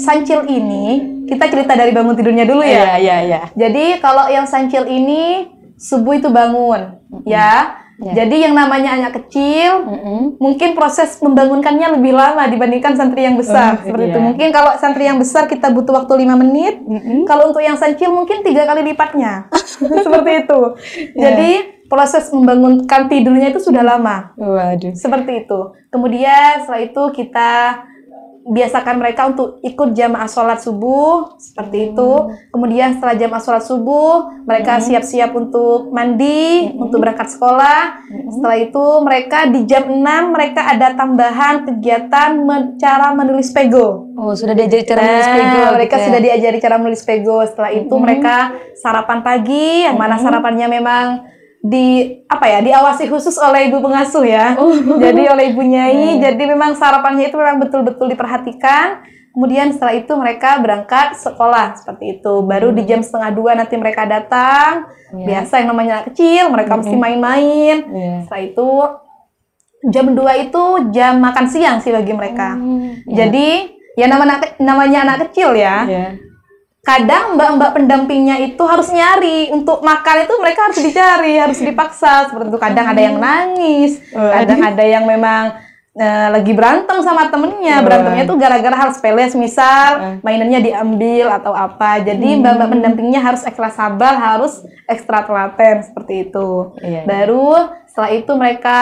sancil ini kita cerita dari bangun tidurnya dulu ya. Iya iya iya. Jadi kalau yang sancil ini subuh itu bangun mm-hmm. ya. Yeah. Jadi yang namanya anak kecil mm-hmm. mungkin proses membangunkannya lebih lama dibandingkan santri yang besar mm, seperti yeah. itu. Iya. Mungkin kalau santri yang besar kita butuh waktu lima menit, mm-hmm. kalau untuk yang sancil mungkin tiga kali lipatnya seperti itu. Yeah. Jadi iya proses membangunkan tidurnya itu sudah lama. Waduh. Seperti itu. Kemudian setelah itu kita biasakan mereka untuk ikut jamaah sholat subuh seperti hmm. itu. Kemudian setelah jamaah sholat subuh, mereka hmm. siap-siap hmm. untuk mandi, hmm. untuk berangkat sekolah. Hmm. Setelah itu mereka di jam 6 mereka ada tambahan kegiatan men cara menulis pego. Oh, sudah diajari cara nah, menulis pego. Mereka gitu ya? sudah diajari cara menulis pego. Setelah itu hmm. mereka sarapan pagi, yang mana hmm. sarapannya memang di apa ya diawasi khusus oleh ibu pengasuh ya oh. jadi oleh ibu nyai hmm. jadi memang sarapannya itu memang betul-betul diperhatikan kemudian setelah itu mereka berangkat sekolah seperti itu baru hmm. di jam setengah dua nanti mereka datang yeah. biasa yang namanya kecil mereka hmm. mesti main-main yeah. setelah itu jam dua itu jam makan siang sih bagi mereka hmm. Yeah. jadi ya nama namanya anak kecil ya yeah kadang mbak-mbak pendampingnya itu harus nyari untuk makan itu mereka harus dicari harus dipaksa seperti itu kadang ada yang nangis kadang ada yang memang eh, lagi berantem sama temennya berantemnya itu gara-gara hal sepele misal mainannya diambil atau apa jadi hmm. mbak-mbak pendampingnya harus ekstra sabar harus ekstra telaten seperti itu iya, iya. baru setelah itu mereka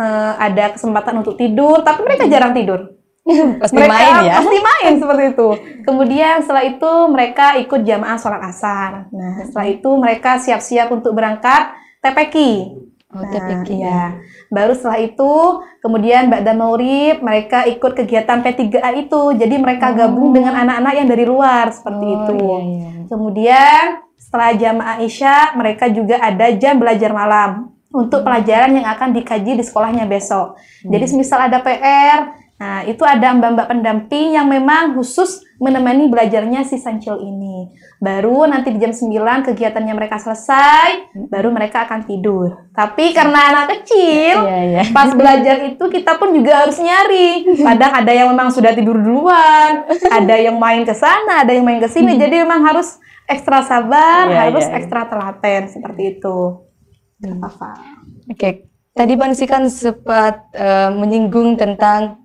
uh, ada kesempatan untuk tidur tapi mereka hmm. jarang tidur pasti mereka main ya pasti main seperti itu kemudian setelah itu mereka ikut jamaah sholat asar nah setelah itu mereka siap-siap untuk berangkat TPQ Oh, nah, TPQ. ya. Baru setelah itu, kemudian Mbak Maurib mereka ikut kegiatan P3A itu. Jadi mereka oh. gabung dengan anak-anak yang dari luar seperti oh, itu. Iya, iya. Kemudian setelah jamaah Isya, mereka juga ada jam belajar malam untuk hmm. pelajaran yang akan dikaji di sekolahnya besok. Hmm. Jadi misal ada PR, Nah, itu ada mbak-mbak pendamping yang memang khusus menemani belajarnya si Sancil ini. Baru nanti di jam 9 kegiatannya mereka selesai, hmm. baru mereka akan tidur. Tapi karena anak kecil, ya, ya. pas belajar itu kita pun juga harus nyari. padahal ada yang memang sudah tidur duluan, ada yang main ke sana, ada yang main ke sini. Hmm. Jadi memang harus ekstra sabar, ya, harus iya, iya. ekstra telaten seperti itu. Hmm. Oke. Okay. Tadi Pan kan sempat uh, menyinggung tentang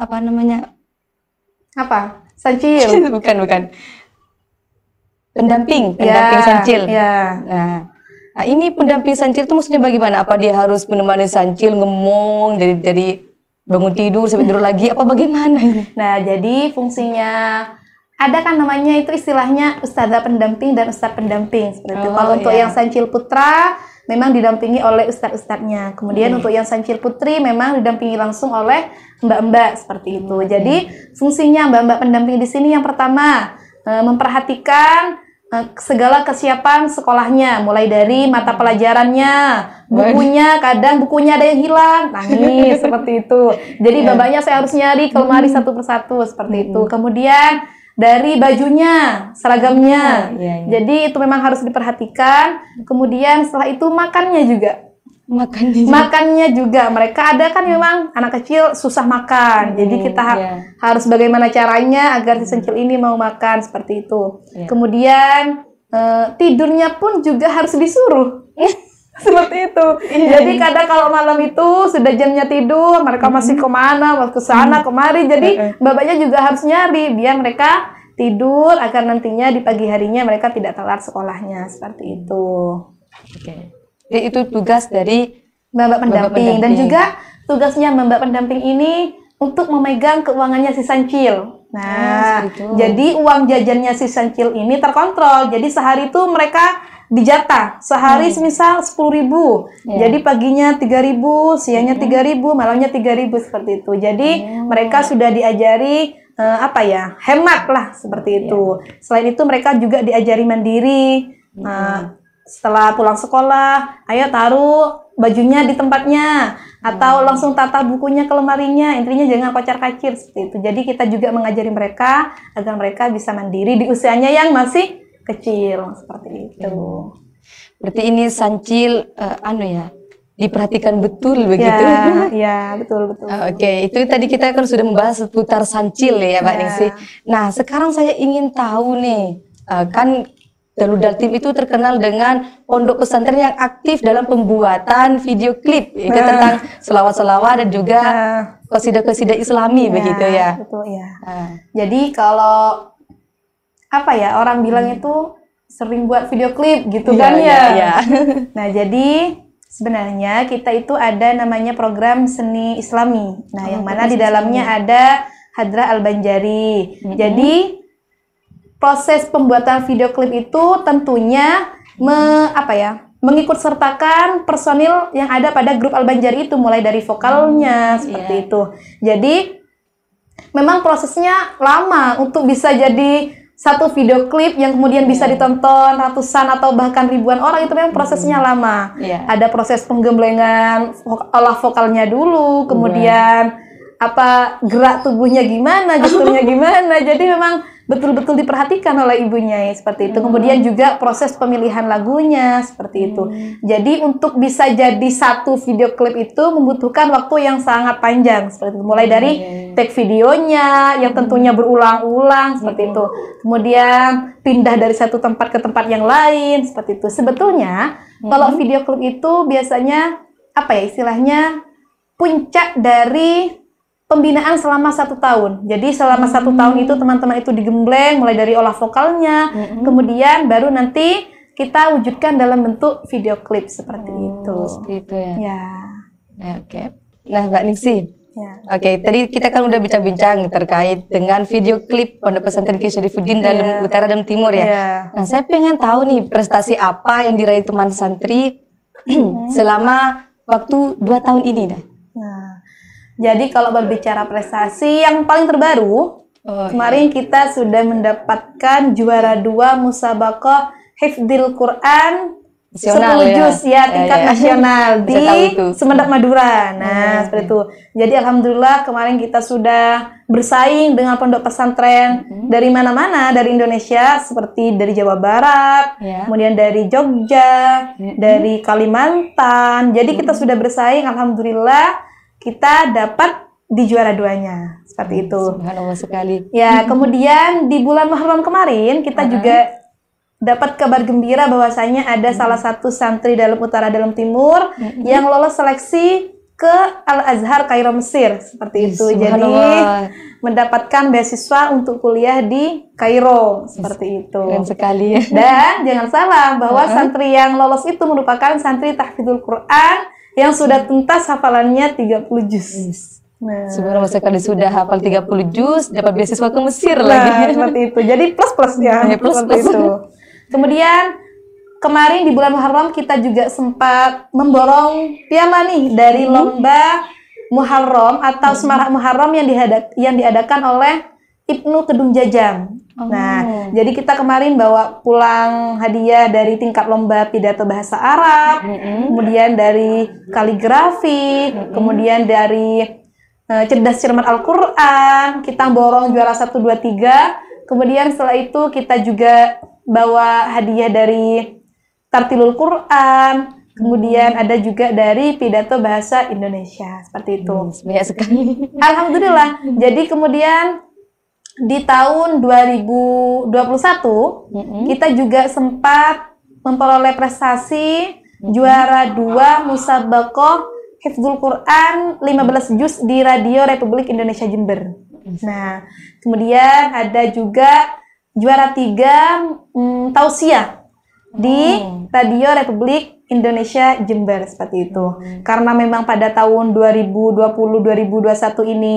apa namanya apa sancil bukan bukan pendamping pendamping ya, sancil ya. nah Nah, ini pendamping sancil itu maksudnya bagaimana? Apa dia harus menemani sancil ngemong dari dari bangun tidur sampai tidur lagi apa bagaimana ini? Nah, jadi fungsinya ada kan namanya itu istilahnya ustazah pendamping dan ustaz pendamping seperti itu. Kalau oh, iya. untuk yang sancil putra memang didampingi oleh ustadz-ustadznya. Kemudian hmm. untuk yang sancil Putri memang didampingi langsung oleh mbak-mbak seperti itu. Hmm. Jadi fungsinya mbak-mbak pendamping di sini yang pertama e, memperhatikan e, segala kesiapan sekolahnya mulai dari mata hmm. pelajarannya bukunya kadang bukunya ada yang hilang nangis seperti itu jadi yeah. babanya saya harus nyari ke lemari hmm. satu persatu seperti mm itu hmm. kemudian dari bajunya, seragamnya. Oh, iya, iya. Jadi itu memang harus diperhatikan. Kemudian setelah itu makannya juga makannya juga. makannya juga mereka ada kan hmm. memang anak kecil susah makan hmm, jadi kita ha iya. harus bagaimana caranya agar si hmm. sencil ini mau makan seperti itu Iya. kemudian uh, tidurnya pun juga harus disuruh seperti itu. Iya, jadi iya. kadang kalau malam itu sudah jamnya tidur, mereka mm -hmm. masih kemana, mau ke sana, mm -hmm. kemari. Jadi mm bapaknya juga harus nyari biar mereka tidur agar nantinya di pagi harinya mereka tidak telat sekolahnya seperti itu. Oke. Okay. Jadi itu tugas dari Mbak pendamping. pendamping dan juga tugasnya Mbak pendamping ini untuk memegang keuangannya si Sancil. Nah, oh, jadi uang jajannya si Sancil ini terkontrol. Jadi sehari itu mereka di jatah sehari hmm. semisal sepuluh ribu yeah. jadi paginya tiga ribu siangnya hmm. tiga ribu malamnya tiga ribu seperti itu jadi hmm. mereka sudah diajari uh, apa ya hemat lah seperti itu yeah. selain itu mereka juga diajari mandiri hmm. nah setelah pulang sekolah ayo taruh bajunya di tempatnya atau hmm. langsung tata bukunya ke lemarinya intinya jangan kocar kacir seperti itu jadi kita juga mengajari mereka agar mereka bisa mandiri di usianya yang masih kecil seperti itu. Berarti ini sancil uh, anu ya diperhatikan betul ya, begitu. Ya, ya betul betul. Oke, okay. itu tadi kita kan sudah membahas seputar sancil ya, Pak ya. Ningsi. Nah, sekarang saya ingin tahu nih, uh, kan Jalur Daltim itu terkenal dengan pondok pesantren yang aktif dalam pembuatan video klip itu ya, ya. tentang selawat-selawat dan juga nah. Ya. kosida-kosida Islami ya, begitu ya. Betul ya. Nah. Jadi kalau apa ya orang bilang hmm. itu sering buat video klip gitu yeah, kan iya, ya. Yeah, yeah. nah, jadi sebenarnya kita itu ada namanya program seni Islami. Nah, oh, yang hmm, mana di dalamnya ada Hadra Al-Banjari. Hmm. Jadi proses pembuatan video klip itu tentunya hmm. me, apa ya? mengikut sertakan personil yang ada pada grup Al-Banjari itu mulai dari vokalnya hmm, seperti yeah. itu. Jadi memang prosesnya lama untuk bisa jadi satu video klip yang kemudian bisa yeah. ditonton ratusan atau bahkan ribuan orang itu memang prosesnya hmm. lama. Yeah. Ada proses penggemblengan olah vokalnya dulu, iya. kemudian yeah apa gerak tubuhnya gimana, gesturnya gimana. Jadi memang betul-betul diperhatikan oleh ibunya ya seperti itu. Kemudian hmm. juga proses pemilihan lagunya seperti itu. Hmm. Jadi untuk bisa jadi satu video klip itu membutuhkan waktu yang sangat panjang seperti itu. Mulai dari hmm, iya, iya. take videonya yang tentunya berulang-ulang seperti itu. Kemudian pindah dari satu tempat ke tempat yang lain seperti itu. Sebetulnya kalau video klip itu biasanya apa ya istilahnya puncak dari pembinaan selama satu tahun. Jadi selama hmm. satu tahun itu teman-teman itu digembleng mulai dari olah vokalnya, hmm. kemudian baru nanti kita wujudkan dalam bentuk video klip seperti hmm, itu. Seperti itu ya. ya. Nah, Oke. Okay. Nah, Mbak Niksi. Ya. Oke, okay, tadi kita kan udah bincang-bincang terkait dengan video klip Pondok Pesantren ya. dalam Utara dan Timur ya. ya. Nah, saya pengen tahu nih prestasi apa yang diraih teman santri hmm. selama waktu dua tahun ini. Nah. Jadi kalau berbicara prestasi yang paling terbaru, oh, iya. kemarin ya. kita sudah mendapatkan juara dua Musabakoh Hifdil Quran nasional 10 juz ya, ya iya, tingkat ya, ya. nasional di Semendak Madura. Nah, hmm. seperti itu. Jadi alhamdulillah kemarin kita sudah bersaing dengan pondok pesantren hmm. dari mana-mana dari Indonesia seperti dari Jawa Barat, ya. kemudian dari Jogja, hmm. dari Kalimantan. Jadi hmm. kita mm-hmm. sudah bersaing alhamdulillah kita dapat di juara duanya seperti itu. Subhanallah sekali. Ya, kemudian di bulan Muharram kemarin kita Aha. juga dapat kabar gembira bahwasanya ada hmm. salah satu santri dalam utara dalam timur hmm. yang lolos seleksi ke Al Azhar Kairo Mesir seperti itu. Jadi mendapatkan beasiswa untuk kuliah di Kairo seperti itu. Keren sekali. Dan jangan salah bahwa uh santri yang lolos itu merupakan santri tahfidul Quran yang sudah tuntas hafalannya 30 juz. Yes. Nah, Sebenarnya masa kali sudah hafal 30 juz, dapat beasiswa ke Mesir nah, lagi. seperti itu. Jadi plus-plus ya. ya plus, plus. itu. Kemudian kemarin di bulan Muharram kita juga sempat memborong piala nih dari hmm. lomba Muharram atau Semarak Muharram yang dihadap, yang diadakan oleh Ibnu Kedung Jajang. Nah, oh. Nah, jadi kita kemarin bawa pulang hadiah dari tingkat lomba pidato bahasa Arab, mm -hmm. kemudian dari kaligrafi, mm -hmm. kemudian dari uh, cerdas cermat Al-Qur'an, kita borong juara 1 2 3. Kemudian setelah itu kita juga bawa hadiah dari tartilul Quran, Kemudian ada juga dari pidato bahasa Indonesia seperti itu. Hmm, Alhamdulillah. Jadi kemudian di tahun 2021 mm-hmm. kita juga sempat memperoleh prestasi mm-hmm. juara dua Musabakoh Hifzul Quran 15 juz di Radio Republik Indonesia Jember. Nah, kemudian ada juga juara tiga mm, tausiah di oh. Radio Republik Indonesia Jember seperti itu. Hmm. Karena memang pada tahun 2020-2021 ini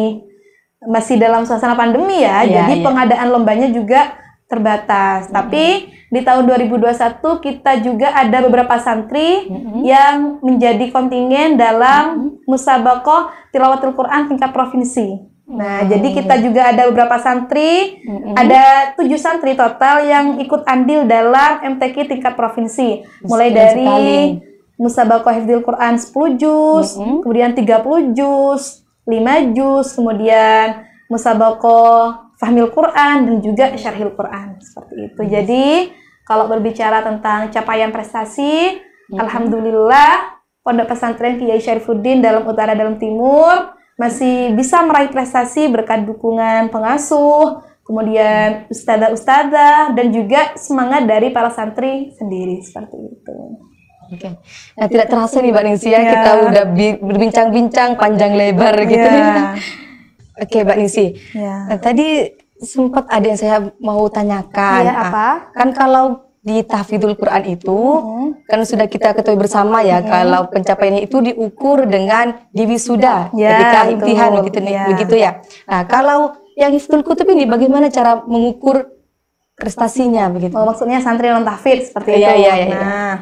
masih dalam suasana pandemi ya, yeah, jadi yeah. pengadaan lombanya juga terbatas. Tapi di tahun 2021 kita juga ada beberapa santri -hmm. yang menjadi kontingen dalam mm -hmm. Musabakoh Tilawatul Quran tingkat provinsi. Nah, -hmm. jadi kita juga ada beberapa santri, -hmm. ada tujuh santri total yang ikut andil dalam MTQ tingkat provinsi. Mulai Sekian dari sekali. Musabakoh Hifdil Quran 10 juz, mm -hmm. kemudian 30 juz, lima juz, kemudian musabako fahmil Quran dan juga syarhil Quran seperti itu. Jadi kalau berbicara tentang capaian prestasi, yes. Mm-hmm. alhamdulillah Pondok Pesantren Kiai Syarifuddin dalam utara dalam timur masih bisa meraih prestasi berkat dukungan pengasuh, kemudian ustazah-ustazah dan juga semangat dari para santri sendiri seperti itu. Oke. Okay. Nah, tidak terasa nih Mbak iya. ya, yeah. kita udah berbincang-bincang panjang lebar iya. gitu. Yeah. Oke, okay, Mbak Ningsi. Yeah. Nah, tadi sempat ada yang saya mau tanyakan. Iya, nah, apa? Kan kalau di tahfidul Quran itu hmm. kan sudah kita ketahui bersama ya hmm. kalau pencapaiannya itu diukur dengan diwisuda ya, ketika betul. imtihan begitu ya. begitu ya. Nah, kalau yang hifdul kutub ini bagaimana cara mengukur prestasinya begitu? Oh, maksudnya santri non tahfid seperti ya, itu. ya, nah,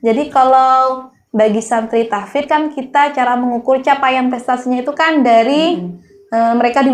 jadi kalau bagi santri tahfidz kan kita cara mengukur capaian prestasinya itu kan dari hmm. uh, mereka di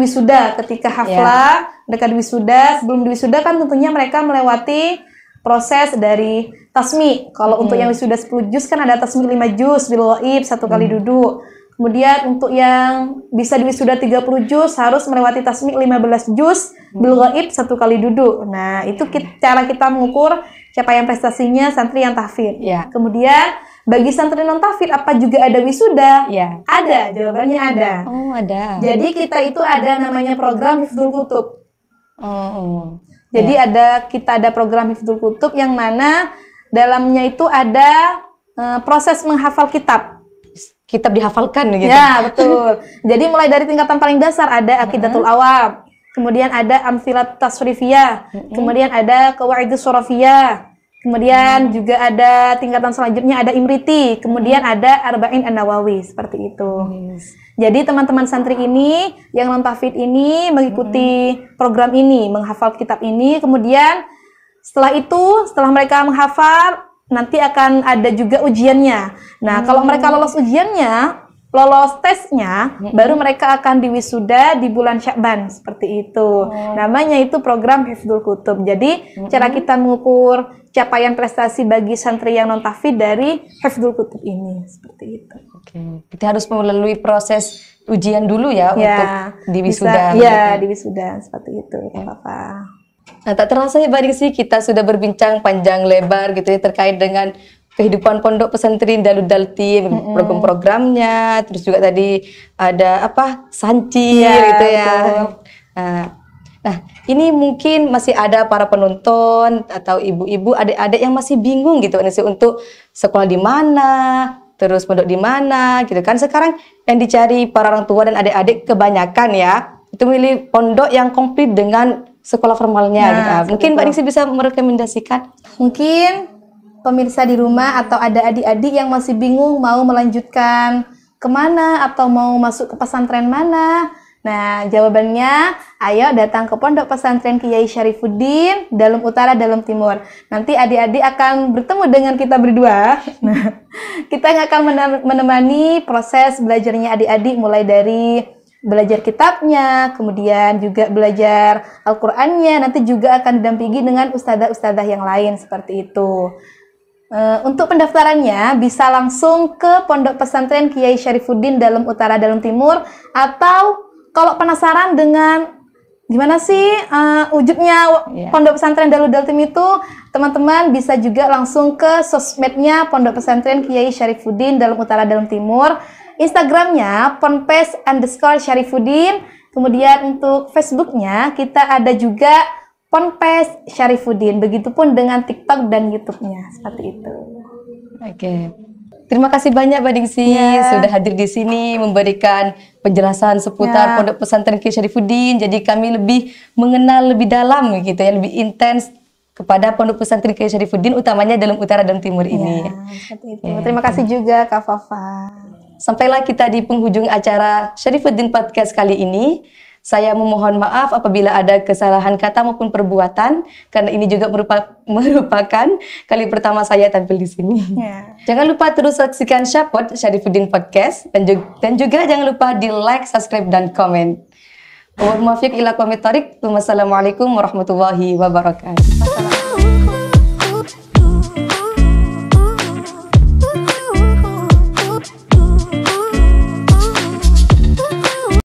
ketika ya. hafla, yeah. mereka di wisuda, sebelum di kan tentunya mereka melewati proses dari tasmi. Kalau hmm. untuk yang wisuda 10 juz kan ada tasmi 5 juz bil waib satu kali hmm. duduk. Kemudian untuk yang bisa diwisuda 30 juz harus melewati tasmi 15 juz bil hmm. gaib satu kali duduk. Nah, itu ya. kita, cara kita mengukur Siapa yang prestasinya santri yang tafir? Ya. Kemudian bagi santri non tafir apa juga ada wisuda? Ya. Ada, jawabannya ada. Oh, ada. Jadi kita itu ada namanya program Hifdzul Kutub. Oh. oh. Jadi ya. ada kita ada program Hifdzul Kutub yang mana dalamnya itu ada uh, proses menghafal kitab kitab dihafalkan gitu. Ya, betul. Jadi mulai dari tingkatan paling dasar ada akidatul awam kemudian ada amsilat tasrifiyah, hmm kemudian ada qawaidus surafiyah, kemudian hmm juga ada tingkatan selanjutnya ada imriti, kemudian hmm ada arba'in an-nawawi seperti itu. Hmm. Jadi teman-teman santri ini yang non ini mengikuti hmm program ini, menghafal kitab ini, kemudian setelah itu setelah mereka menghafal nanti akan ada juga ujiannya. Nah, hmm. kalau mereka lolos ujiannya, lolos tesnya -hmm. baru mereka akan diwisuda di bulan Syakban seperti itu. Mm. Namanya itu program Hifdul Kutub. Jadi -hmm. cara kita mengukur capaian prestasi bagi santri yang non tafid dari Hifdul Kutub ini seperti itu. Oke. Kita harus melalui proses ujian dulu ya, ya untuk diwisuda. Iya, gitu kan? diwisuda seperti itu ya, Nah, tak terasa ya Mbak sih kita sudah berbincang panjang lebar gitu ya terkait dengan kehidupan pondok pesantren Dalut Dalti mm program-programnya terus juga tadi ada apa sanci ya, gitu ya nah, nah, ini mungkin masih ada para penonton atau ibu-ibu adik-adik yang masih bingung gitu untuk sekolah di mana terus pondok di mana gitu kan sekarang yang dicari para orang tua dan adik-adik kebanyakan ya itu milih pondok yang komplit dengan sekolah formalnya nah, gitu. Mungkin Mbak Ningsi bisa merekomendasikan? Mungkin pemirsa di rumah atau ada adik-adik yang masih bingung mau melanjutkan kemana atau mau masuk ke pesantren mana? Nah, jawabannya, ayo datang ke Pondok Pesantren Kiai Syarifuddin, dalam utara, dalam timur. Nanti adik-adik akan bertemu dengan kita berdua. Nah, kita akan menemani proses belajarnya adik-adik mulai dari belajar kitabnya, kemudian juga belajar Al-Qur'annya, nanti juga akan didampingi dengan ustazah-ustazah yang lain seperti itu. Eh, untuk pendaftarannya bisa langsung ke Pondok Pesantren Kiai Syarifuddin Dalam Utara Dalam Timur atau kalau penasaran dengan gimana sih uh, wujudnya yeah. Pondok Pesantren Dalam Daltim itu teman-teman bisa juga langsung ke sosmednya Pondok Pesantren Kiai Syarifuddin Dalam Utara Dalam Timur Instagramnya ponpes underscore Syarifuddin kemudian untuk Facebooknya kita ada juga Ponpes Syarifuddin. Begitupun dengan TikTok dan YouTube-nya seperti itu. Oke. Okay. Terima kasih banyak Mbak Dingsi yeah. sudah hadir di sini memberikan penjelasan seputar yeah. Pondok Pesantren Kiai Syarifuddin. Jadi kami lebih mengenal lebih dalam gitu ya, lebih intens kepada Pondok Pesantren Kiai Syarifuddin utamanya dalam utara dan timur yeah, ini. Ya, itu. Yeah. Terima kasih juga Kak Fafa. Sampailah kita di penghujung acara Syarifuddin Podcast kali ini. Saya memohon maaf apabila ada kesalahan kata maupun perbuatan karena ini juga merupakan kali pertama saya tampil di sini. Yeah. Jangan lupa terus saksikan Syapot Syarifuddin Podcast dan juga, dan juga jangan lupa di like, subscribe dan komen. Ya, Wassalamualaikum warahmatullahi wabarakatuh.